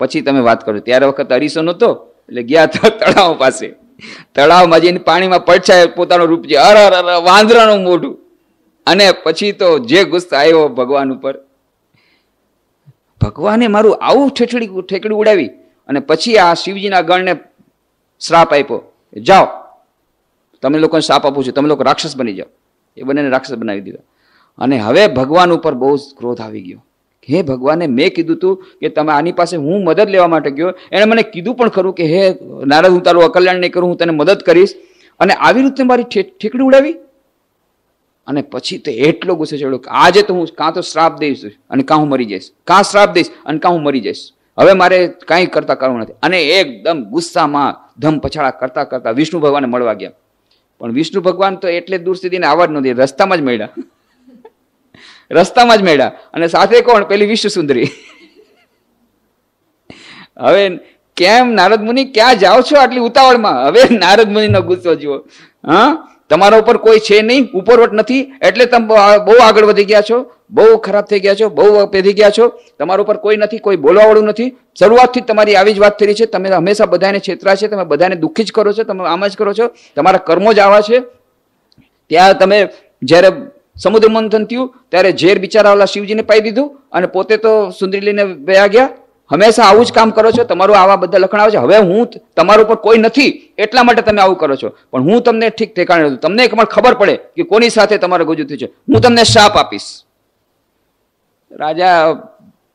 Speaker 1: પછી તમે વાત કરો ત્યારે વખત અરીસો નહોતો એટલે ગયા તો તળાવ પાસે તળાવમાં જઈને પાણીમાં પડછાય પોતાનો રૂપ છે અર અર વાંદરાનું મોઢું અને પછી તો જે ગુસ્સો આવ્યો ભગવાન ઉપર ભગવાને મારું આવું ઠેઠડી ઠેકડી ઉડાવી અને પછી આ શિવજીના ગણને શ્રાપ આપ્યો જાઓ તમે લોકોને શાપ આપું છું તમે લોકો રાક્ષસ બની જાઓ એ બંનેને રાક્ષસ બનાવી દીધા અને હવે ભગવાન ઉપર બહુ જ ક્રોધ આવી ગયો હે ભગવાને મેં કીધું હતું કે તમે આની પાસે હું મદદ લેવા માટે ગયો એણે મને કીધું પણ ખરું કે હે નારદ હું તારું અકલ્યાણ નહીં કરું હું તને મદદ કરીશ અને આવી રીતે મારી ઠેકડી ઉડાવી અને પછી તો એટલો ગુસ્સે ચડ્યો કે આજે તો હું કાં તો શ્રાપ દઈશ અને કાં હું મરી જઈશ કાં શ્રાપ દઈશ અને કાં હું મરી જઈશ હવે મારે કાંઈ કરતા કરવું નથી અને એકદમ ગુસ્સામાં ધમ પછાડા કરતા કરતા વિષ્ણુ ભગવાને મળવા ગયા પણ વિષ્ણુ ભગવાન તો એટલે દૂર સુધીને આવવા જ નહોતી રસ્તામાં જ મળ્યા રસ્તામાં જ મળ્યા અને સાથે કોણ પેલી વિશ્વ સુંદરી હવે કેમ નારદ મુનિ ક્યાં જાઓ છો આટલી ઉતાવળમાં હવે નારદ મુનિનો ગુસ્સો જુઓ હા તમારા ઉપર કોઈ છે નહીં ઉપરવટ નથી એટલે તમે બહુ આગળ વધી ગયા છો બહુ ખરાબ થઈ ગયા છો બહુ પેધી ગયા છો તમારા ઉપર કોઈ નથી કોઈ બોલવાવાળું નથી શરૂઆતથી તમારી આવી જ વાત થઈ છે તમે હંમેશા બધાને છેતરા છે તમે બધાને દુઃખી જ કરો છો તમે આમ જ કરો છો તમારા કર્મો જ આવા છે ત્યાં તમે જ્યારે સમુદ્ર મંથન થયું ત્યારે ઝેર બિચારાવાલા શિવજીને પાઈ દીધું અને પોતે તો સુંદરી લઈને વયા ગયા હંમેશા આવું જ કામ કરો છો તમારું આવા બધા આવે છે હવે હું તમારું ઉપર કોઈ નથી એટલા માટે તમે આવું કરો છો પણ હું તમને ઠીક ઠેકાણે તમને એક ખબર પડે કે કોની સાથે તમારે ગુજુ થયું છે હું તમને શાપ આપીશ રાજા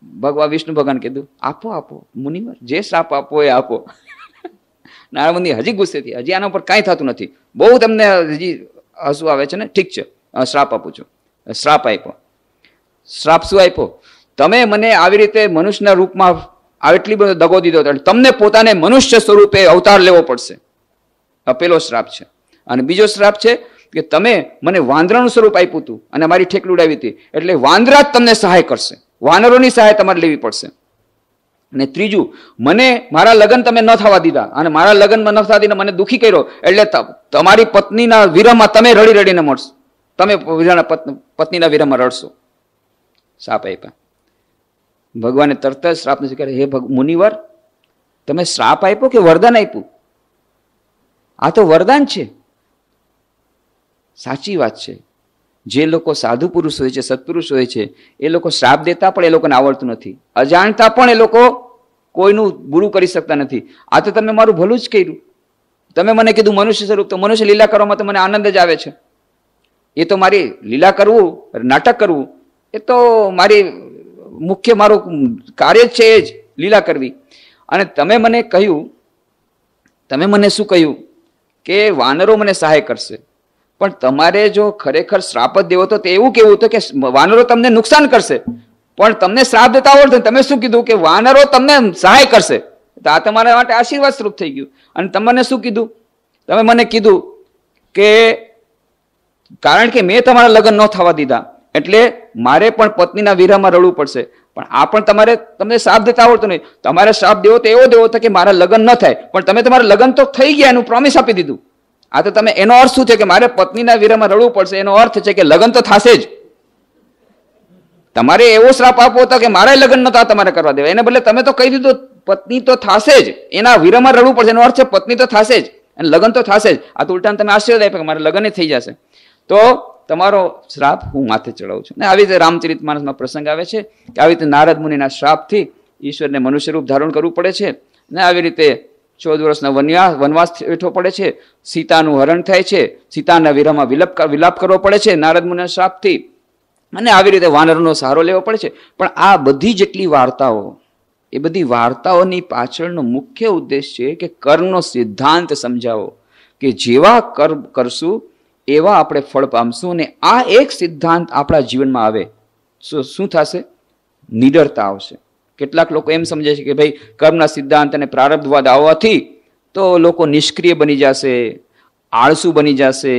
Speaker 1: ભગવાન વિષ્ણુ ભગવાન કીધું આપો આપો મુનિવર જે શ્રાપ આપો એ આપો નારાયણ હજી ગુસ્સે થી હજી આના ઉપર કાંઈ થતું નથી બહુ તમને હજી હસવું આવે છે ને ઠીક છે શ્રાપ આપું છું શ્રાપ આપ્યો શ્રાપ શું આપ્યો તમે મને આવી રીતે મનુષ્યના રૂપમાં આટલી બધો દગો દીધો તમને પોતાને મનુષ્ય સ્વરૂપે અવતાર લેવો પડશે આ પેલો શ્રાપ છે અને બીજો શ્રાપ છે કે તમે મને વાંદરાનું સ્વરૂપ આપ્યું હતું અને મારી ઠેકલી ઉડાવી હતી એટલે વાંદરા જ તમને સહાય કરશે વાનરોની સહાય તમારે લેવી પડશે અને ત્રીજું મને મારા લગ્ન તમે ન થવા દીધા અને મારા લગ્નમાં ન થવા દીધા મને દુઃખી કર્યો એટલે તમારી પત્નીના વિરહમાં તમે રડી રડીને મળશો તમે પત્નીના વિરહમાં રડશો શ્રાપ આપ્યા ભગવાને તરત જ શ્રાપને સ્વીકાર હે મુનિવર તમે શ્રાપ આપ્યો કે વરદાન આપ્યું આ તો વરદાન છે સાચી વાત છે જે લોકો સાધુ પુરુષ હોય છે સત્પુરુષ હોય છે એ લોકો શ્રાપ દેતા પણ એ લોકોને આવડતું નથી અજાણતા પણ એ લોકો કોઈનું બુરું કરી શકતા નથી આ તો તમે મારું ભલું જ કર્યું તમે મને કીધું મનુષ્ય સ્વરૂપ તો મનુષ્ય લીલા કરવામાં તો મને આનંદ જ આવે છે એ તો મારી લીલા કરવું નાટક કરવું એ તો મારી મુખ્ય મારું કાર્ય જ છે એ જ લીલા કરવી અને તમે મને કહ્યું તમે મને શું કહ્યું કે વાનરો મને સહાય કરશે પણ તમારે જો ખરેખર શ્રાપ જ દેવો તો એવું કેવું હતું કે વાનરો તમને નુકસાન કરશે પણ તમને શ્રાપ દેતા આવડશે તમે શું કીધું કે વાનરો તમને સહાય કરશે તો આ તમારા માટે આશીર્વાદ સ્વરૂપ થઈ ગયું અને તમને શું કીધું તમે મને કીધું કે કારણ કે મેં તમારા લગ્ન ન થવા દીધા એટલે મારે પણ પત્નીના વિરહમાં રડવું પડશે પણ આ પણ તમારે તમને શ્રાપ દેતા આવડતો નહીં તમારે શ્રાપ દેવો તો એવો દેવો હતો કે મારા લગ્ન ન થાય પણ તમે તમારા લગ્ન તો થઈ ગયા એનું પ્રોમિસ આપી દીધું આ તો તમે એનો અર્થ શું છે કે મારે પત્નીના વિરહમાં રડવું પડશે એનો અર્થ છે કે લગ્ન તો થશે જ તમારે એવો શ્રાપ આપવો હતો કે મારે લગ્ન નતા તમારે કરવા દેવા એને બદલે તમે તો કહી દીધું પત્ની તો થશે જ એના વિરહમાં રડવું પડશે એનો અર્થ છે પત્ની તો થશે જ અને લગ્ન તો થશે જ આ તો ઉલટાને તમે આશ્ચર્ય આપ્યો કે મારે લગ્ન થઈ જશે તો તમારો શ્રાપ હું માથે ચડાવું છું ને આવી રીતે રામચરિત માનસમાં પ્રસંગ આવે છે કે આવી રીતે નારદ મુનિના શ્રાપથી ઈશ્વરને મનુષ્ય રૂપ ધારણ કરવું પડે છે ને આવી રીતે ચૌદ વર્ષના વનવાસ વનવાસ બેઠો પડે છે સીતાનું હરણ થાય છે સીતાના વિરહમાં વિલપ વિલાપ કરવો પડે છે નારદ મુનિના શાપથી અને આવી રીતે વાનરનો સહારો લેવો પડે છે પણ આ બધી જેટલી વાર્તાઓ એ બધી વાર્તાઓની પાછળનો મુખ્ય ઉદ્દેશ છે કે કર્મનો સિદ્ધાંત સમજાવો કે જેવા કર્મ કરશું એવા આપણે ફળ પામશું અને આ એક સિદ્ધાંત આપણા જીવનમાં આવે શું થશે નિડરતા આવશે કેટલાક લોકો એમ સમજે છે કે ભાઈ કર્મના સિદ્ધાંત અને પ્રારબ્ધવાદ આવવાથી તો લોકો નિષ્ક્રિય બની જશે આળસુ બની જશે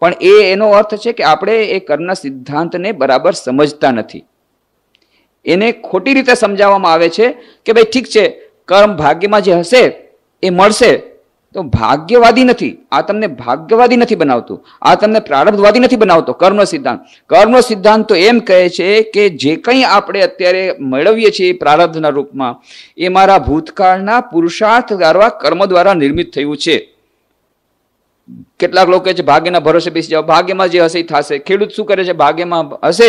Speaker 1: પણ એ એનો અર્થ છે કે આપણે એ કર્મના સિદ્ધાંતને બરાબર સમજતા નથી એને ખોટી રીતે સમજાવવામાં આવે છે કે ભાઈ ઠીક છે કર્મ ભાગ્યમાં જે હશે એ મળશે તો ભાગ્યવાદી નથી આ તમને ભાગ્યવાદી નથી બનાવતું આ તમને પ્રારબ્ધવાદી નથી બનાવતો કર્મ સિદ્ધાંત કર્મ સિદ્ધાંત તો એમ કહે છે કે જે કંઈ આપણે અત્યારે મેળવીએ છીએ પ્રારબ્ધના રૂપમાં એ મારા ભૂતકાળના પુરુષાર્થ દ્વારા કર્મ દ્વારા નિર્મિત થયું છે કેટલાક લોકો છે ભાગ્યના ભરોસે બેસી જાઓ ભાગ્યમાં જે હશે એ થશે ખેડૂત શું કરે છે ભાગ્યમાં હશે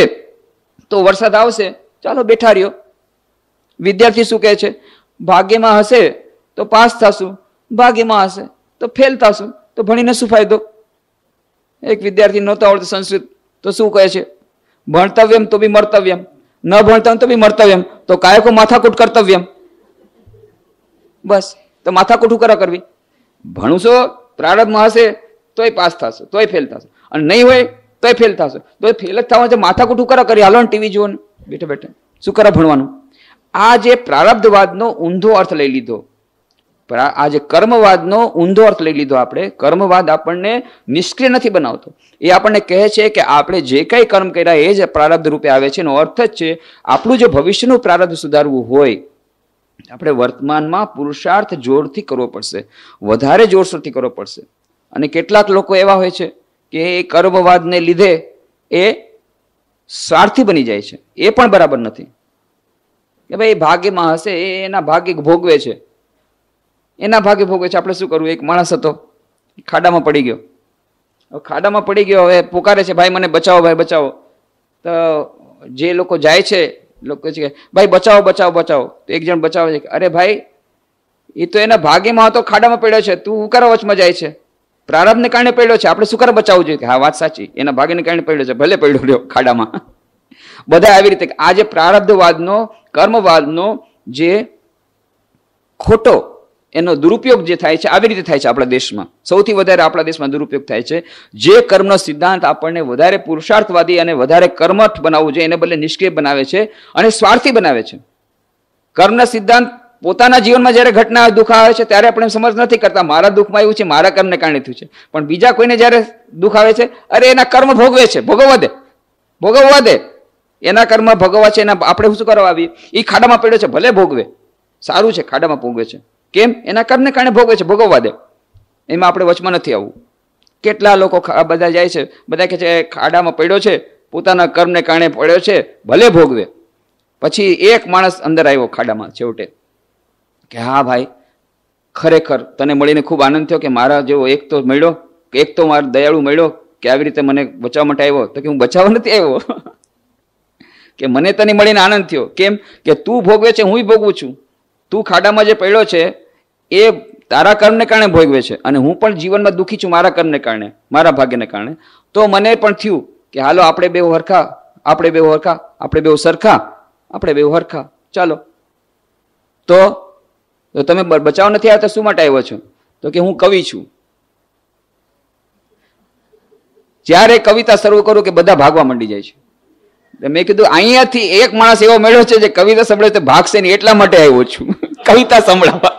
Speaker 1: તો વરસાદ આવશે ચાલો બેઠા રહ્યો વિદ્યાર્થી શું કહે છે ભાગ્યમાં હશે તો પાસ થશું ભાગ્યમાં હશે તો ફેલ થશું તો ભણીને શું ફાયદો એક વિદ્યાર્થી નહોતા આવડતો સંસ્કૃત તો શું કહે છે ભણતવ્યમ તો બી મર્તવ્યમ ન ભણતા તો બી મર્તવ્યમ તો કાયકો માથાકૂટ કર્તવ્યમ બસ તો માથાકૂટ કરા કરવી ભણુશો પ્રારંભમાં હશે તોય પાસ થશે તોય ફેલ થશે અને નહીં હોય તોય ફેલ થશે તોય ફેલ જ થવાનું છે માથાકૂટ કરા કરી હાલો ને ટીવી જુઓ ને બેઠે બેઠા શું કરા ભણવાનું આ જે પ્રારબ્ધવાદનો ઊંધો અર્થ લઈ લીધો પણ આ જે કર્મવાદનો ઊંધો અર્થ લઈ લીધો આપણે કર્મવાદ આપણને નિષ્ક્રિય નથી બનાવતો એ આપણને કહે છે કે આપણે જે કંઈ કર્મ કર્યા એ જ પ્રારબ્ધ રૂપે આવે છે એનો અર્થ જ છે આપણું જે ભવિષ્યનું પ્રારબ્ધ સુધારવું હોય આપણે વર્તમાનમાં પુરુષાર્થ જોરથી કરવો પડશે વધારે જોરશોરથી કરવો પડશે અને કેટલાક લોકો એવા હોય છે કે એ કર્મવાદને લીધે એ સ્વાર્થી બની જાય છે એ પણ બરાબર નથી કે ભાઈ એ ભાગ્યમાં હશે એ એના ભાગ્ય ભોગવે છે એના ભાગે ભોગવે છે આપણે શું કરવું એક માણસ હતો ખાડામાં પડી ગયો ખાડામાં પડી ગયો હવે પોકારે છે ભાઈ મને બચાવો ભાઈ બચાવો તો જે લોકો જાય છે લોકો છે કે ભાઈ બચાવો બચાવો બચાવો તો એક જણ બચાવે છે અરે ભાઈ એ તો એના ભાગેમાં હતો ખાડામાં પડ્યો છે તું ઉકારો વચમાં જાય છે પ્રારંભને કારણે પડ્યો છે આપણે શું કરવા બચાવવું જોઈએ હા વાત સાચી એના ભાગેને કારણે પડ્યો છે ભલે પડ્યો રહ્યો ખાડામાં બધા આવી રીતે આ જે પ્રારબ્ધવાદનો કર્મવાદનો જે ખોટો એનો દુરુપયોગ જે થાય છે આવી રીતે થાય છે આપણા દેશમાં સૌથી વધારે આપણા દેશમાં દુરુપયોગ થાય છે જે કર્મનો સિદ્ધાંત આપણને વધારે પુરુષાર્થવાદી અને વધારે કર્મઠ બનાવવું જોઈએ એને બદલે નિષ્ક્રિય બનાવે છે અને સ્વાર્થી બનાવે છે કર્મના સિદ્ધાંત પોતાના જીવનમાં જ્યારે ઘટના દુઃખ આવે છે ત્યારે આપણે સમજ નથી કરતા મારા દુઃખમાં આવ્યું છે મારા કર્મને કારણે થયું છે પણ બીજા કોઈને જ્યારે દુઃખ આવે છે અરે એના કર્મ ભોગવે છે ભોગવવા દે ભોગવવા દે એના કર્મ ભોગવવા છે એના આપણે શું કરવા આવીએ એ ખાડામાં પડ્યો છે ભલે ભોગવે સારું છે ખાડામાં ભોગવે છે કેમ એના કર્મને કારણે ભોગવે છે ભોગવવા દે એમાં આપણે વચમાં નથી આવવું કેટલા લોકો બધા જાય છે બધા કહે છે ખાડામાં પડ્યો છે પોતાના કર્મને કારણે પડ્યો છે ભલે ભોગવે પછી એક માણસ અંદર આવ્યો ખાડામાં છેવટે કે હા ભાઈ ખરેખર તને મળીને ખૂબ આનંદ થયો કે મારા જેવો એક તો મળ્યો એક તો મારો દયાળુ મળ્યો કે આવી રીતે મને બચાવવા માટે આવ્યો તો કે હું બચાવવા નથી આવ્યો કે મને તને મળીને આનંદ થયો કેમ કે તું ભોગવે છે હું ભોગવું છું તું ખાડામાં જે પડ્યો છે એ તારા કર્મને કારણે ભોગવે છે અને હું પણ જીવનમાં દુઃખી છું મારા કર્મને કારણે મારા ભાગ્યને કારણે તો મને પણ થયું કે હાલો આપણે બે હરખા આપણે બે હરખા આપણે બે સરખા આપણે બે હરખા ચાલો તો તમે બચાવ નથી આવ્યા શું માટે આવ્યો છો તો કે હું કવિ છું જ્યારે કવિતા શરૂ કરું કે બધા ભાગવા માંડી જાય છે મેં કીધું અહીંયાથી એક માણસ એવો મેળ્યો છે જે કવિતા સંભળે તે ભાગશે ને એટલા માટે આવ્યો છું કવિતા સંભળાવવા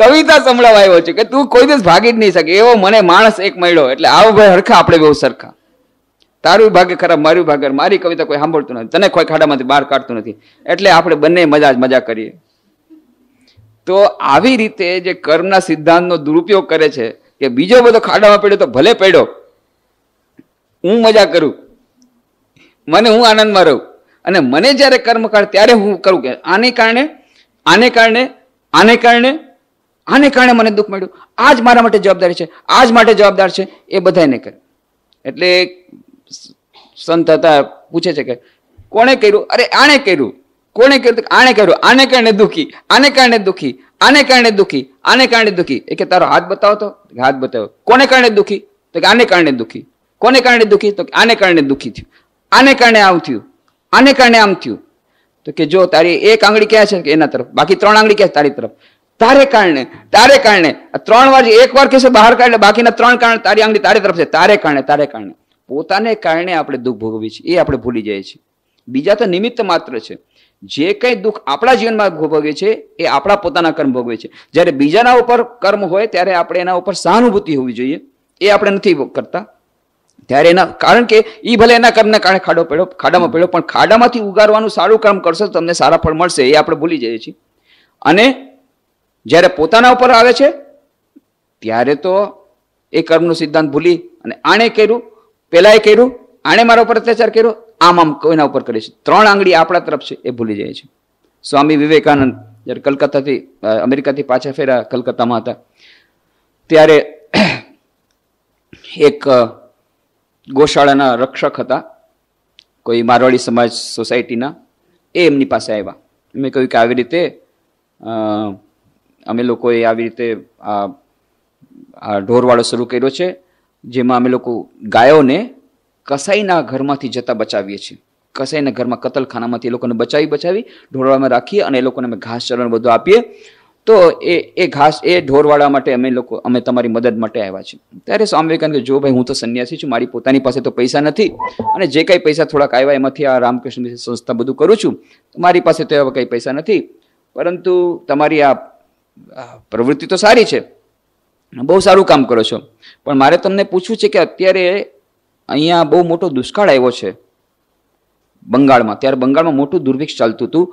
Speaker 1: કવિતા સંભળાવા આવ્યો છે કે તું કોઈ દિવસ ભાગી જ નહીં શકે એવો મને માણસ એક મળ્યો એટલે આવો ભાઈ હરખા આપણે બહુ સરખા તારું ભાગે ખરાબ મારું ભાગે મારી કવિતા કોઈ સાંભળતું નથી તને કોઈ ખાડામાંથી બહાર કાઢતું નથી એટલે આપણે બંને મજા જ મજા કરીએ તો આવી રીતે જે કર્મના સિદ્ધાંતનો દુરુપયોગ કરે છે કે બીજો બધો ખાડામાં પડ્યો તો ભલે પડ્યો હું મજા કરું મને હું આનંદમાં રહું અને મને જ્યારે કર્મ કાઢ ત્યારે હું કરું કે આને કારણે આને કારણે આને કારણે આને કારણે મને દુઃખ મળ્યું આ જ મારા માટે જવાબદારી છે આ જ માટે જવાબદાર છે એ બધાય નહીં કરે એટલે સંત હતા પૂછે છે કે કોણે કર્યું અરે આણે કર્યું કોણે કર્યું આણે કર્યું આને કારણે દુખી આને કારણે દુઃખી આને કારણે દુઃખી આને કારણે દુઃખી એ કે તારો હાથ બતાવો તો હાથ બતાવો કોને કારણે દુઃખી તો કે આને કારણે દુઃખી કોને કારણે દુખી તો કે આને કારણે દુઃખી થયું આને કારણે આવું થયું આને કારણે આમ થયું તો કે જો તારી એક આંગળી ક્યાં છે કે એના તરફ બાકી ત્રણ આંગળી ક્યાં તારી તરફ તારે કારણે તારે કારણે ત્રણ વાર એક વાર કહેશે બહાર કાઢે બાકીના ત્રણ કારણે તારી આંગળી તારી તરફ છે તારે કારણે તારે કારણે પોતાને કારણે આપણે દુઃખ ભોગવીએ છીએ એ આપણે ભૂલી જઈએ છીએ બીજા તો નિમિત્ત માત્ર છે જે કંઈ દુઃખ આપણા જીવનમાં ભોગવે છે એ આપણા પોતાના કર્મ ભોગવે છે જ્યારે બીજાના ઉપર કર્મ હોય ત્યારે આપણે એના ઉપર સહાનુભૂતિ હોવી જોઈએ એ આપણે નથી કરતા ત્યારે એના કારણ કે એ ભલે એના કર્મને કારણે ખાડો પડ્યો ખાડામાં પડ્યો પણ ખાડામાંથી ઉગારવાનું સારું કામ કરશો તો તમને સારા ફળ મળશે એ આપણે ભૂલી જઈએ છીએ અને જ્યારે પોતાના ઉપર આવે છે ત્યારે તો એ કર્મનો સિદ્ધાંત ભૂલી અને આણે કર્યું પહેલાંય કર્યું આણે મારા ઉપર અત્યાચાર કર્યો આમ આમ કોઈના ઉપર કરે છે ત્રણ આંગળી આપણા તરફ છે એ ભૂલી જાય છે સ્વામી વિવેકાનંદ જ્યારે કલકત્તાથી અમેરિકાથી પાછા ફેર્યા કલકત્તામાં હતા ત્યારે એક ગોશાળાના રક્ષક હતા કોઈ મારવાડી સમાજ સોસાયટીના એ એમની પાસે આવ્યા મેં કહ્યું કે આવી રીતે અમે લોકોએ આવી રીતે આ આ ઢોરવાળો શરૂ કર્યો છે જેમાં અમે લોકો ગાયોને કસાઈના ઘરમાંથી જતા બચાવીએ છીએ કસાઈના ઘરમાં કતલખાનામાંથી એ લોકોને બચાવી બચાવી ઢોરવામાં રાખીએ અને એ લોકોને અમે ઘાસ ચરણ બધું આપીએ તો એ એ ઘાસ એ ઢોરવાળા માટે અમે લોકો અમે તમારી મદદ માટે આવ્યા છીએ ત્યારે સ્વામી વિવેકાનંદ જો ભાઈ હું તો સંન્યાસી છું મારી પોતાની પાસે તો પૈસા નથી અને જે કંઈ પૈસા થોડાક આવ્યા એમાંથી આ રામકૃષ્ણ સંસ્થા બધું કરું છું મારી પાસે તો એવા કંઈ પૈસા નથી પરંતુ તમારી આ પ્રવૃત્તિ તો સારી છે બહુ સારું કામ કરો છો પણ મારે તમને પૂછવું છે કે અત્યારે અહીંયા બહુ મોટો દુષ્કાળ આવ્યો છે બંગાળમાં ત્યારે બંગાળમાં મોટું દુર્ભિક્ષ ચાલતું હતું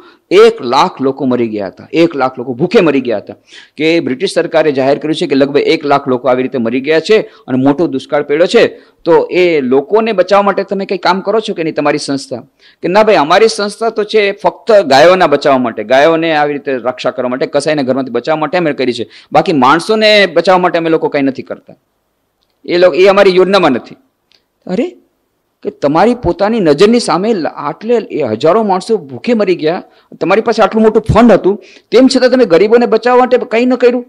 Speaker 1: એક લાખ લોકો મરી ગયા હતા એક લાખ લોકો ભૂખે મરી ગયા હતા કે બ્રિટિશ સરકારે જાહેર કર્યું છે કે લગભગ એક લાખ લોકો આવી રીતે મરી ગયા છે અને મોટો દુષ્કાળ પડ્યો છે તો એ લોકોને બચાવવા માટે તમે કંઈ કામ કરો છો કે નહીં તમારી સંસ્થા કે ના ભાઈ અમારી સંસ્થા તો છે ફક્ત ગાયોના બચાવવા માટે ગાયોને આવી રીતે રક્ષા કરવા માટે કસાઈને ઘરમાંથી બચાવવા માટે અમે કરી છે બાકી માણસોને બચાવવા માટે અમે લોકો કંઈ નથી કરતા એ લોકો એ અમારી યોજનામાં નથી અરે કે તમારી પોતાની નજરની સામે આટલે એ હજારો માણસો ભૂખે મરી ગયા તમારી પાસે આટલું મોટું ફંડ હતું તેમ છતાં તમે ગરીબોને બચાવવા માટે કંઈ ન કર્યું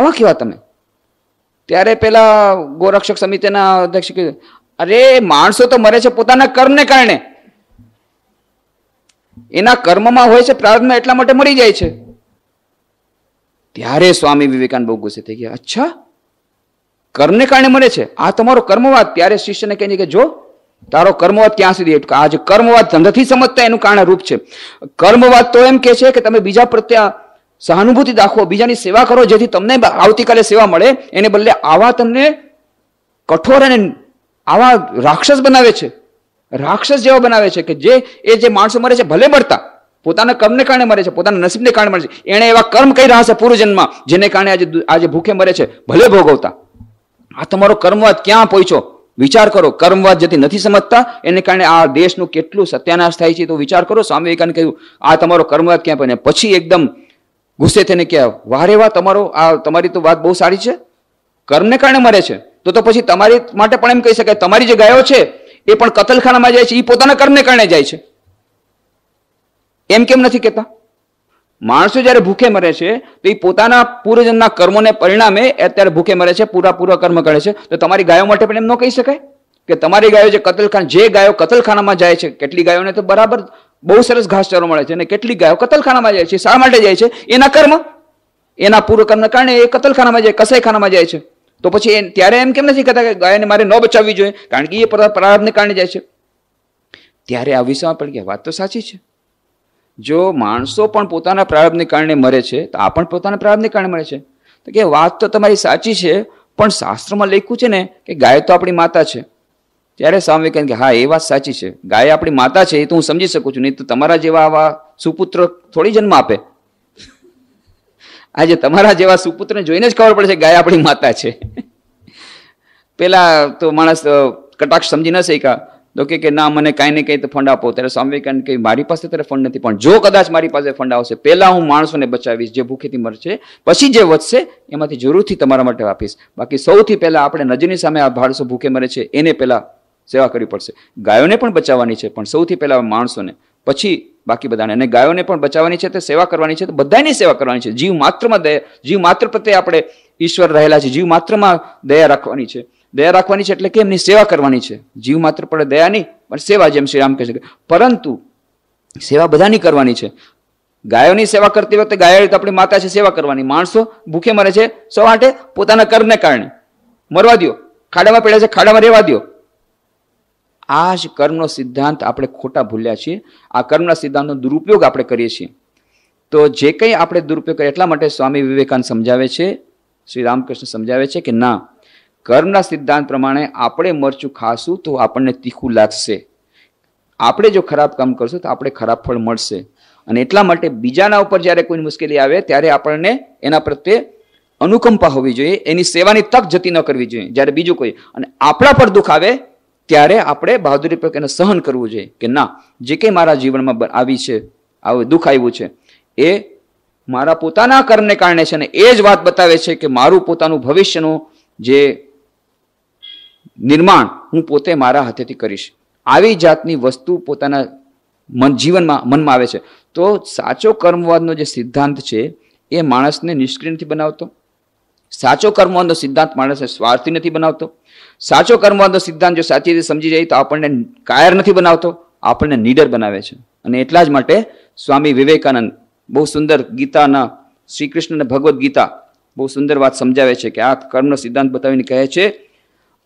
Speaker 1: આવા કેવા તમે ત્યારે પેલા ગોરક્ષક સમિતિના અધ્યક્ષ કીધું અરે માણસો તો મરે છે પોતાના કર્મને કારણે એના કર્મમાં હોય છે પ્રાર્થના એટલા માટે મળી જાય છે ત્યારે સ્વામી વિવેકાનંદ બહુ ગુસ્સે થઈ ગયા અચ્છા કર્મને કારણે મળે છે આ તમારો કર્મવાદ ત્યારે શિષ્યને કહે છે કે જો તારો કર્મવાદ ક્યાં સુધી અટકે આ જે કર્મવાદ ધંધાથી સમજતા એનું કારણ રૂપ છે કર્મવાદ તો એમ કે છે કે તમે બીજા પ્રત્યે સહાનુભૂતિ દાખવો બીજાની સેવા કરો જેથી તમને આવતીકાલે સેવા મળે એને બદલે આવા તમને કઠોર અને આવા રાક્ષસ બનાવે છે રાક્ષસ જેવા બનાવે છે કે જે એ જે માણસો મરે છે ભલે મળતા પોતાના કર્મને કારણે મરે છે પોતાના નસીબને કારણે મરે છે એણે એવા કર્મ કરી રહ્યા છે પૂર્વજન્મમાં જેને કારણે આજે આજે ભૂખે મરે છે ભલે ભોગવતા આ તમારો કર્મવાદ ક્યાં પહોંચ્યો વિચાર કરો કર્મવાદ જતી નથી સમજતા એને કારણે આ દેશનું કેટલું સત્યાનાશ થાય છે તો વિચાર કરો સ્વામી વિવેકાનંદ કહ્યું આ તમારો કર્મવાદ ક્યાં પણ પછી એકદમ ગુસ્સે થઈને કે વારે વાહ તમારો આ તમારી તો વાત બહુ સારી છે કર્મને કારણે મરે છે તો તો પછી તમારી માટે પણ એમ કહી શકાય તમારી જે ગાયો છે એ પણ કતલખાનામાં જાય છે એ પોતાના કર્મને કારણે જાય છે એમ કેમ નથી કહેતા માણસો જ્યારે ભૂખે મરે છે તો એ પોતાના પૂર્વજનના કર્મોને પરિણામે અત્યારે ભૂખે મરે છે પૂરા પૂરા કર્મ કરે છે તો તમારી ગાયો માટે પણ એમ ન કહી શકાય કે તમારી ગાયો જે કતલખાન જે ગાયો કતલખાનામાં જાય છે કેટલી ગાયોને તો બરાબર બહુ સરસ ઘાસચારો મળે છે અને કેટલી ગાયો કતલખાનામાં જાય છે શા માટે જાય છે એના કર્મ એના પૂર્વ કર્મને કારણે એ કતલખાનામાં જાય કસાઈખાનામાં જાય છે તો પછી ત્યારે એમ કેમ નથી કહેતા કે ગાયને મારે ન બચાવવી જોઈએ કારણ કે એ પ્રારંભને કારણે જાય છે ત્યારે આ વિષયમાં પણ કે વાત તો સાચી છે જો માણસો પણ પોતાના પ્રારબ્ધને કારણે મરે છે તો આ પણ પોતાના પ્રારબ્ધને કારણે મરે છે તો કે વાત તો તમારી સાચી છે પણ શાસ્ત્રમાં લખ્યું છે ને કે ગાય તો આપણી માતા છે ત્યારે સ્વામી કહે કે હા એ વાત સાચી છે ગાય આપણી માતા છે એ તો હું સમજી શકું છું નહીં તો તમારા જેવા આવા સુપુત્ર થોડી જન્મ આપે આજે તમારા જેવા સુપુત્રને જોઈને જ ખબર પડે છે ગાય આપણી માતા છે પેલા તો માણસ કટાક્ષ સમજી ન શક્યા તો કે કે ના મને કાંઈ ને કંઈ તો ફંડ આપો ત્યારે સ્વામી વિવેકાનંદ કહ્યું મારી પાસે ત્યારે ફંડ નથી પણ જો કદાચ મારી પાસે ફંડ આવશે પહેલાં હું માણસોને બચાવીશ જે ભૂખેથી મરશે પછી જે વધશે એમાંથી જરૂરથી તમારા માટે આપીશ બાકી સૌથી પહેલાં આપણે નજરની સામે આ માણસો ભૂખે મરે છે એને પહેલાં સેવા કરવી પડશે ગાયોને પણ બચાવવાની છે પણ સૌથી પહેલાં માણસોને પછી બાકી બધાને અને ગાયોને પણ બચાવવાની છે તે સેવા કરવાની છે તો બધાની સેવા કરવાની છે જીવ માત્રમાં દયા જીવ માત્ર પ્રત્યે આપણે ઈશ્વર રહેલા છે જીવ માત્રમાં દયા રાખવાની છે દયા રાખવાની છે એટલે કે એમની સેવા કરવાની છે જીવ માત્ર પડે દયા નહીં પણ સેવા જેમ શ્રી રામ કહે છે પરંતુ સેવા બધાની કરવાની છે ગાયોની સેવા કરતી વખતે ગાયો આપણી માતા છે સેવા કરવાની માણસો ભૂખે મરે છે સૌ માટે પોતાના કર્મને કારણે મરવા દો ખાડામાં પડ્યા છે ખાડામાં રહેવા દો આ જ કર્મનો સિદ્ધાંત આપણે ખોટા ભૂલ્યા છીએ આ કર્મના સિદ્ધાંતનો દુરુપયોગ આપણે કરીએ છીએ તો જે કંઈ આપણે દુરુપયોગ કરીએ એટલા માટે સ્વામી વિવેકાનંદ સમજાવે છે શ્રી રામકૃષ્ણ સમજાવે છે કે ના કર્મના સિદ્ધાંત પ્રમાણે આપણે મરચું ખાશું તો આપણને તીખું લાગશે આપણે જો ખરાબ કામ કરશું તો આપણે ખરાબ ફળ મળશે અને એટલા માટે બીજાના ઉપર જ્યારે કોઈ મુશ્કેલી આવે ત્યારે આપણને એના પ્રત્યે અનુકંપા હોવી જોઈએ એની સેવાની તક જતી ન કરવી જોઈએ જ્યારે બીજું કોઈ અને આપણા પર દુઃખ આવે ત્યારે આપણે બહાદુરીપૂર્વક એને સહન કરવું જોઈએ કે ના જે કંઈ મારા જીવનમાં આવી છે આવું દુઃખ આવ્યું છે એ મારા પોતાના કર્મને કારણે છે અને એ જ વાત બતાવે છે કે મારું પોતાનું ભવિષ્યનું જે નિર્માણ હું પોતે મારા હાથેથી કરીશ આવી જાતની વસ્તુ પોતાના મન જીવનમાં મનમાં આવે છે તો સાચો કર્મવાદનો જે સિદ્ધાંત છે એ માણસને નિષ્ક્રિય નથી બનાવતો સાચો કર્મવાદનો સિદ્ધાંત માણસને સ્વાર્થી નથી બનાવતો સાચો કર્મવાદનો સિદ્ધાંત જો સાચી રીતે સમજી જાય તો આપણને કાયર નથી બનાવતો આપણને નીડર બનાવે છે અને એટલા જ માટે સ્વામી વિવેકાનંદ બહુ સુંદર ગીતાના શ્રી કૃષ્ણ અને ભગવદ્ ગીતા બહુ સુંદર વાત સમજાવે છે કે આ કર્મનો સિદ્ધાંત બતાવીને કહે છે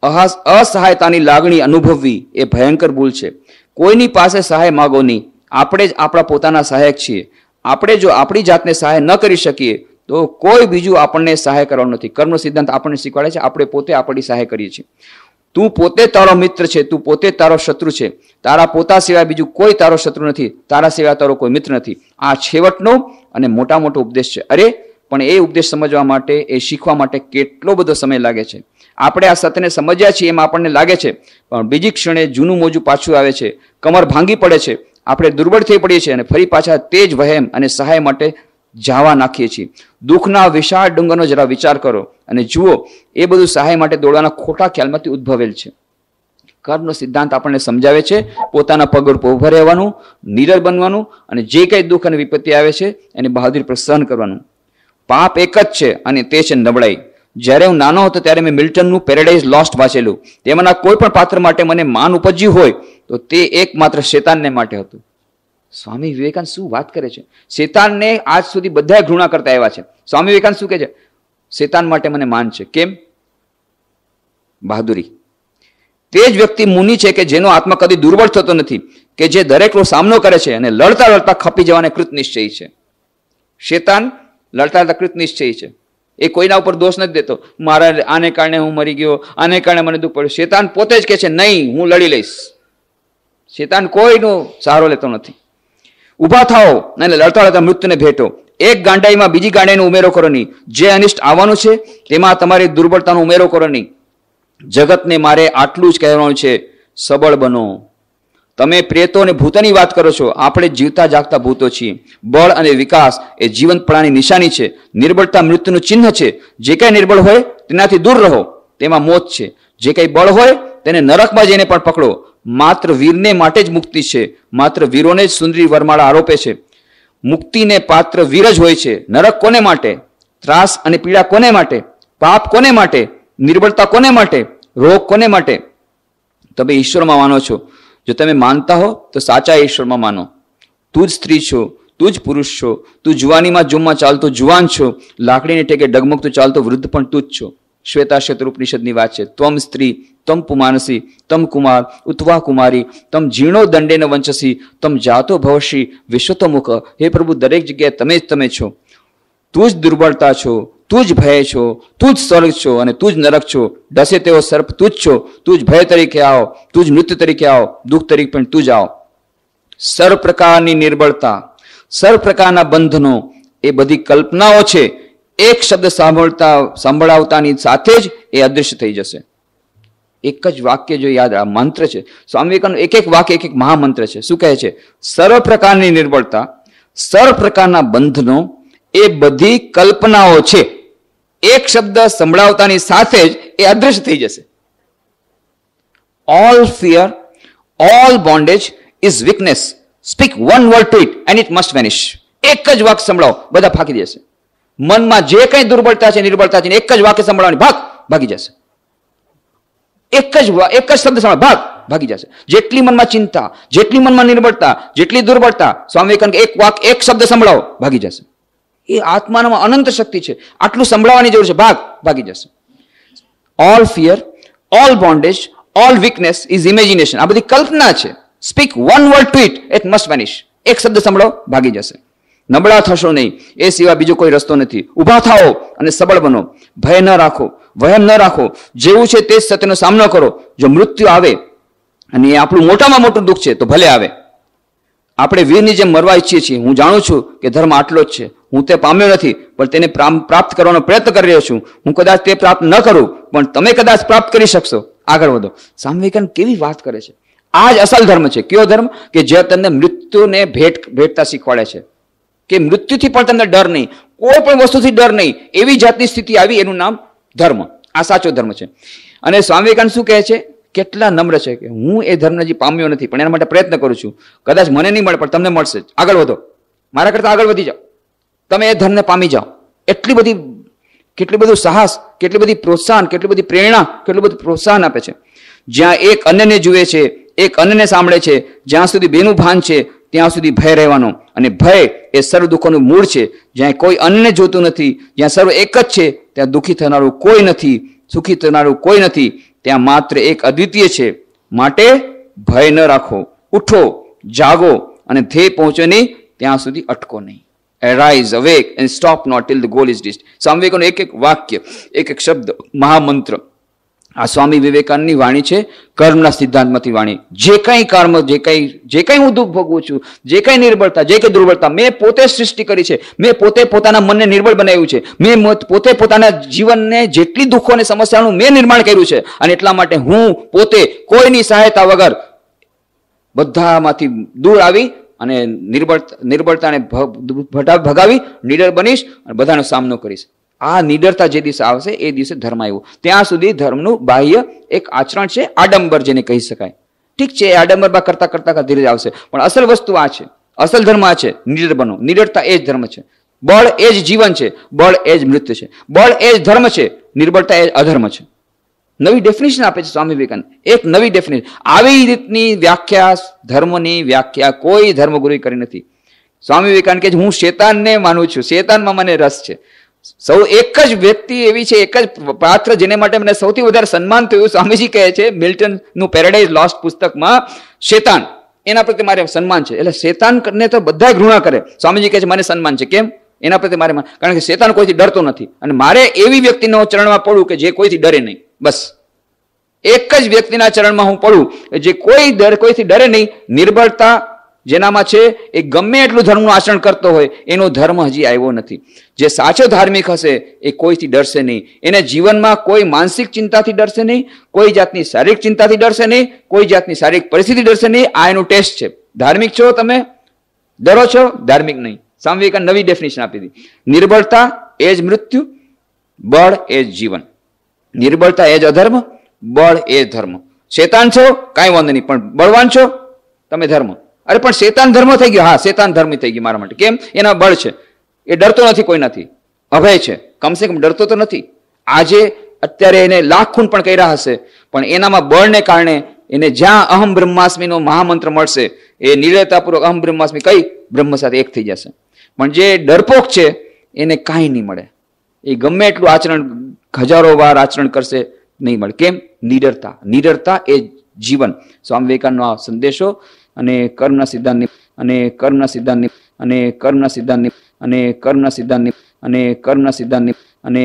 Speaker 1: અસહાયતાની લાગણી અનુભવવી એ ભયંકર ભૂલ છે કોઈની પાસે સહાય માગો નહીં આપણે જ આપણા પોતાના સહાયક છીએ આપણે જો આપણી જાતને સહાય ન કરી શકીએ તો કોઈ બીજું આપણને સહાય કરવાનું નથી કર્મ સિદ્ધાંત આપણને શીખવાડે છે આપણે પોતે આપણી સહાય કરીએ છીએ તું પોતે તારો મિત્ર છે તું પોતે તારો શત્રુ છે તારા પોતા સિવાય બીજું કોઈ તારો શત્રુ નથી તારા સિવાય તારો કોઈ મિત્ર નથી આ છેવટનો અને મોટા મોટો ઉપદેશ છે અરે પણ એ ઉપદેશ સમજવા માટે એ શીખવા માટે કેટલો બધો સમય લાગે છે આપણે આ સત્યને સમજ્યા છીએ એમ આપણને લાગે છે પણ બીજી ક્ષણે જૂનું મોજું પાછું આવે છે કમર ભાંગી પડે છે આપણે દુર્બળ થઈ પડીએ છીએ અને ફરી પાછા તે જ વહેમ અને સહાય માટે જાવા નાખીએ છીએ દુઃખના વિશાળ ડુંગરનો જરા વિચાર કરો અને જુઓ એ બધું સહાય માટે દોડવાના ખોટા ખ્યાલમાંથી ઉદ્ભવેલ છે કર્મનો સિદ્ધાંત આપણને સમજાવે છે પોતાના પગ ઉપર ઉભા રહેવાનું નીરલ બનવાનું અને જે કંઈ દુઃખ અને વિપત્તિ આવે છે એને બહાદુર પ્રસન્ન કરવાનું પાપ એક જ છે અને તે છે નબળાઈ જ્યારે હું નાનો હતો ત્યારે મેં મિલ્ટનનું પેરેડાઇઝ લોસ્ટ વાંચેલું તેમાંના કોઈ પણ પાત્ર માટે મને માન ઉપજ્યું હોય તો તે એકમાત્ર શેતાનને માટે હતું સ્વામી વિવેકાનંદ શું વાત કરે છે શેતાનને આજ સુધી બધા ઘૃણા કરતા આવ્યા છે સ્વામી વિવેકાનંદ શું કહે છે શેતાન માટે મને માન છે કેમ બહાદુરી તે જ વ્યક્તિ મુનિ છે કે જેનો આત્મા કદી દુર્બળ થતો નથી કે જે દરેકનો સામનો કરે છે અને લડતા લડતા ખપી જવાને નિશ્ચય છે શેતાન લડતા લડતા કૃત કૃતનિશ્ચયી છે એ કોઈના ઉપર દોષ નથી દેતો મારા આને કારણે હું મરી ગયો આને કારણે મને દુઃખ પડ્યું શેતાન પોતે જ કહે છે નહીં હું લડી લઈશ શેતાન કોઈનો સહારો લેતો નથી ઊભા થાઓ અને લડતા લડતા મૃત્યુને ભેટો એક ગાંડાઈમાં બીજી ગાંડાઈનો ઉમેરો કરો નહીં જે અનિષ્ટ આવવાનું છે તેમાં તમારી દુર્બળતાનો ઉમેરો કરો નહીં જગતને મારે આટલું જ કહેવાનું છે સબળ બનો તમે પ્રેતો અને ભૂતોની વાત કરો છો આપણે જીવતા જાગતા ભૂતો છીએ બળ અને વિકાસ એ જીવંતપણાની નિશાની છે નિર્બળતા મૃત્યુનું ચિહ્ન છે જે કાંઈ નિર્બળ હોય તેનાથી દૂર રહો તેમાં મોત છે જે કાંઈ બળ હોય તેને નરકમાં જઈને પણ પકડો માત્ર વીરને માટે જ મુક્તિ છે માત્ર વીરોને જ સુંદરી વરમાળા આરોપે છે મુક્તિને પાત્ર વીર જ હોય છે નરક કોને માટે ત્રાસ અને પીડા કોને માટે પાપ કોને માટે નિર્બળતા કોને માટે રોગ કોને માટે તમે ઈશ્વરમાં માનો છો જો તમે માનતા હો તો સાચા ઈશ્વરમાં માનો તું જ સ્ત્રી છો તું જ પુરુષ છો તું જુવાનીમાં જુમમાં ચાલતો જુવાન છો લાકડીને ટેકે ડગમગ તો ચાલતો વૃદ્ધ પણ તું જ છો શ્વેતા શેત્ર ઉપનિષદની વાત છે ત્વમ સ્ત્રી તમ પુમાનસી તમ કુમાર ઉત્વા કુમારી તમ જીર્ણો દંડેન વંચસી તમ જાતો ભવશી વિશ્વતમુખ હે પ્રભુ દરેક જગ્યાએ તમે જ તમે છો તું જ દુર્બળતા છો તું જ ભય છો તું જ સ્વર્ગ છો અને તું જ નરક છો ડસે તેવો સર્પ તું જ છો તું જ ભય તરીકે આવો તું જ મૃત્યુ તરીકે આવો દુઃખ તરીકે પણ તું જ આવો સર્વ પ્રકારની નિર્બળતા સર્વ પ્રકારના બંધનો એ બધી કલ્પનાઓ છે એક શબ્દ સાંભળતા સાંભળાવતાની સાથે જ એ અદૃશ્ય થઈ જશે એક જ વાક્ય જો યાદ આ મંત્ર છે સ્વામી વિવેકાનંદ એક એક વાક્ય એક એક મહામંત્ર છે શું કહે છે સર્વ પ્રકારની નિર્બળતા સર્વ પ્રકારના બંધનો એ બધી કલ્પનાઓ છે एक शब्द संभता अदृश्य थी जैसे all fear all bondage is weakness speak one word to it and it must vanish एक वक संभाओ बदा फाकी जैसे मन में जो कई दुर्बलता है निर्बलता है एक संभा भाग भागी जैसे एक शब्द भाग भागी जैसे मन में चिंता जेटली मन में निर्बलता जेटली दुर्बलता स्वामी विवेकान एक वक एक शब्द संभाओ भागी जैसे એ આત્માનામાં અનંત શક્તિ છે આટલું સંભળાવવાની જરૂર છે ભાગ ભાગી જશે all fear all bondage all weakness is imagination આ બધી કલ્પના છે speak one word to it it must vanish એક શબ્દ સંભળો ભાગી જશે નબળા થશો નહીં એ સિવાય બીજો કોઈ રસ્તો નથી ઊભા થાઓ અને સબળ બનો ભય ન રાખો વહેમ ન રાખો જેવું છે તે જ સત્યનો સામનો કરો જો મૃત્યુ આવે અને એ આપણું મોટામાં મોટું દુઃખ છે તો ભલે આવે આપણે વીરની જેમ મરવા ઈચ્છીએ છીએ હું જાણું છું કે ધર્મ આટલો જ છે હું તે પામ્યો નથી પણ તેને પ્રાપ્ત કરવાનો પ્રયત્ન કરી રહ્યો છું હું કદાચ તે પ્રાપ્ત ન કરું પણ તમે કદાચ પ્રાપ્ત કરી શકશો આગળ વધો સ્વામી કેવી વાત કરે છે આ જ અસલ ધર્મ છે કયો ધર્મ કે જે તમને મૃત્યુને ભેટ ભેટતા શીખવાડે છે કે મૃત્યુથી પણ તમને ડર નહીં કોઈ પણ વસ્તુથી ડર નહીં એવી જાતની સ્થિતિ આવી એનું નામ ધર્મ આ સાચો ધર્મ છે અને સ્વામી વિવેકાનંદ શું કહે છે કેટલા નમ્ર છે કે હું એ ધર્મને હજી પામ્યો નથી પણ એના માટે પ્રયત્ન કરું છું કદાચ મને નહીં મળે પણ તમને મળશે આગળ વધો મારા કરતાં આગળ વધી જાઓ તમે એ ધર્મને પામી જાઓ એટલી બધી કેટલી બધું સાહસ કેટલી બધી પ્રોત્સાહન કેટલી બધી પ્રેરણા કેટલું બધું પ્રોત્સાહન આપે છે જ્યાં એક અન્યને જુએ છે એક અન્યને સાંભળે છે જ્યાં સુધી બેનું ભાન છે ત્યાં સુધી ભય રહેવાનો અને ભય એ સર્વ દુઃખોનું મૂળ છે જ્યાં કોઈ અન્યને જોતું નથી જ્યાં સર્વ એક જ છે ત્યાં દુઃખી થનારું કોઈ નથી સુખી થનારું કોઈ નથી ત્યાં માત્ર એક અદ્વિતીય છે માટે ભય ન રાખો ઉઠો જાગો અને ધ્યેય પહોંચો નહીં ત્યાં સુધી અટકો નહીં arise awake and stop not till the goal is ડિસ્ટ સામવેકોનું એક એક વાક્ય એક એક શબ્દ મહામંત્ર આ સ્વામી વિવેકાનંદની વાણી છે કર્મના સિદ્ધાંતમાંથી વાણી જે કંઈ કર્મ જે કંઈ જે કંઈ હું દુઃખ ભોગવું છું જે કંઈ નિર્બળતા જે કંઈ દુર્બળતા મેં પોતે સૃષ્ટિ કરી છે મેં પોતે પોતાના મનને નિર્બળ બનાવ્યું છે મેં પોતે પોતાના જીવનને જેટલી દુઃખો અને સમસ્યાનું મેં નિર્માણ કર્યું છે અને એટલા માટે હું પોતે કોઈની સહાયતા વગર બધામાંથી દૂર આવી અને નિર્બળ નિર્બળતાને ભગાવી નિડર બનીશ અને બધાનો સામનો કરીશ આ નિડરતા જે દિવસે આવશે એ દિવસે ધર્મ આવ્યો ત્યાં સુધી ધર્મનું બાહ્ય એક આચરણ છે આડંબર જેને કહી શકાય ઠીક છે એ આડંબર બા કરતા કરતા ધીરે આવશે પણ અસલ વસ્તુ આ છે અસલ ધર્મ આ છે નિડર બનો નિડરતા એ જ ધર્મ છે બળ એ જ જીવન છે બળ એ જ મૃત્યુ છે બળ એ જ ધર્મ છે નિર્બળતા એ જ અધર્મ છે નવી ડેફિનેશન આપે છે સ્વામી વિવેકાનંદ એક નવી ડેફિનેશન આવી રીતની વ્યાખ્યા ધર્મની વ્યાખ્યા કોઈ ધર્મગુરુએ કરી નથી સ્વામી વિવેકાનંદ કે હું શેતાનને માનું છું શેતાનમાં મને રસ છે સૌ એક જ વ્યક્તિ એવી છે એક જ પાત્ર જેને માટે મને સૌથી વધારે સન્માન થયું સ્વામીજી કહે છે મિલ્ટનનું પેરેડાઇઝ લોસ્ટ પુસ્તકમાં શેતાન એના પ્રત્યે મારે સન્માન છે એટલે શેતાન ને તો બધા ઘૃણા કરે સ્વામીજી કહે છે મને સન્માન છે કેમ એના પ્રત્યે મારે કારણ કે શેતાન કોઈથી ડરતો નથી અને મારે એવી વ્યક્તિનો ચરણમાં પડવું કે જે કોઈથી ડરે નહીં બસ એક જ વ્યક્તિના ચરણમાં હું પડું જે કોઈ ડર કોઈથી ડરે નહીં નિર્બળતા જેનામાં છે એ ગમે એટલું ધર્મનું આચરણ કરતો હોય એનો ધર્મ હજી આવ્યો નથી જે સાચો ધાર્મિક હશે એ કોઈથી ડરશે નહીં એને જીવનમાં કોઈ માનસિક ચિંતાથી ડરશે નહીં કોઈ જાતની શારીરિક ચિંતાથી ડરશે નહીં કોઈ જાતની શારીરિક પરિસ્થિતિ ડરશે નહીં આ એનું ટેસ્ટ છે ધાર્મિક છો તમે ડરો છો ધાર્મિક નહીં સ્વામી નવી ડેફિનેશન આપી હતી નિર્બળતા એ જ મૃત્યુ બળ એ જ જીવન નિર્બળતા એ જ અધર્મ બળ એ ધર્મ શેતાન છો કાંઈ વાંધો નહીં પણ બળવાન છો તમે ધર્મ અરે પણ શેતાન ધર્મ થઈ ગયો હા શેતાન ધર્મ થઈ ગઈ મારા માટે કેમ એના બળ છે એ ડરતો નથી કોઈ નથી અભય છે કમસે કમ ડરતો તો નથી આજે અત્યારે એને લાખ ખૂન પણ કર્યા હશે પણ એનામાં બળને કારણે એને જ્યાં અહમ બ્રહ્માસ્મીનો મહામંત્ર મળશે એ નિર્ણયતાપૂર્વક અહમ બ્રહ્માસ્મી કઈ બ્રહ્મ સાથે એક થઈ જશે પણ જે ડરપોક છે એને કાંઈ નહીં મળે એ ગમે એટલું આચરણ હજારો વાર આચરણ કરશે નહીં મળે કેમ નિડરતા નિડરતા એ જીવન સ્વામી વિવેકાનંદનો આ સંદેશો અને કર્મના સિદ્ધાંતની અને કર્મના સિદ્ધાંતની અને કર્મના સિદ્ધાંતની અને કર્મના સિદ્ધાંતની અને કર્મના સિદ્ધાંતની અને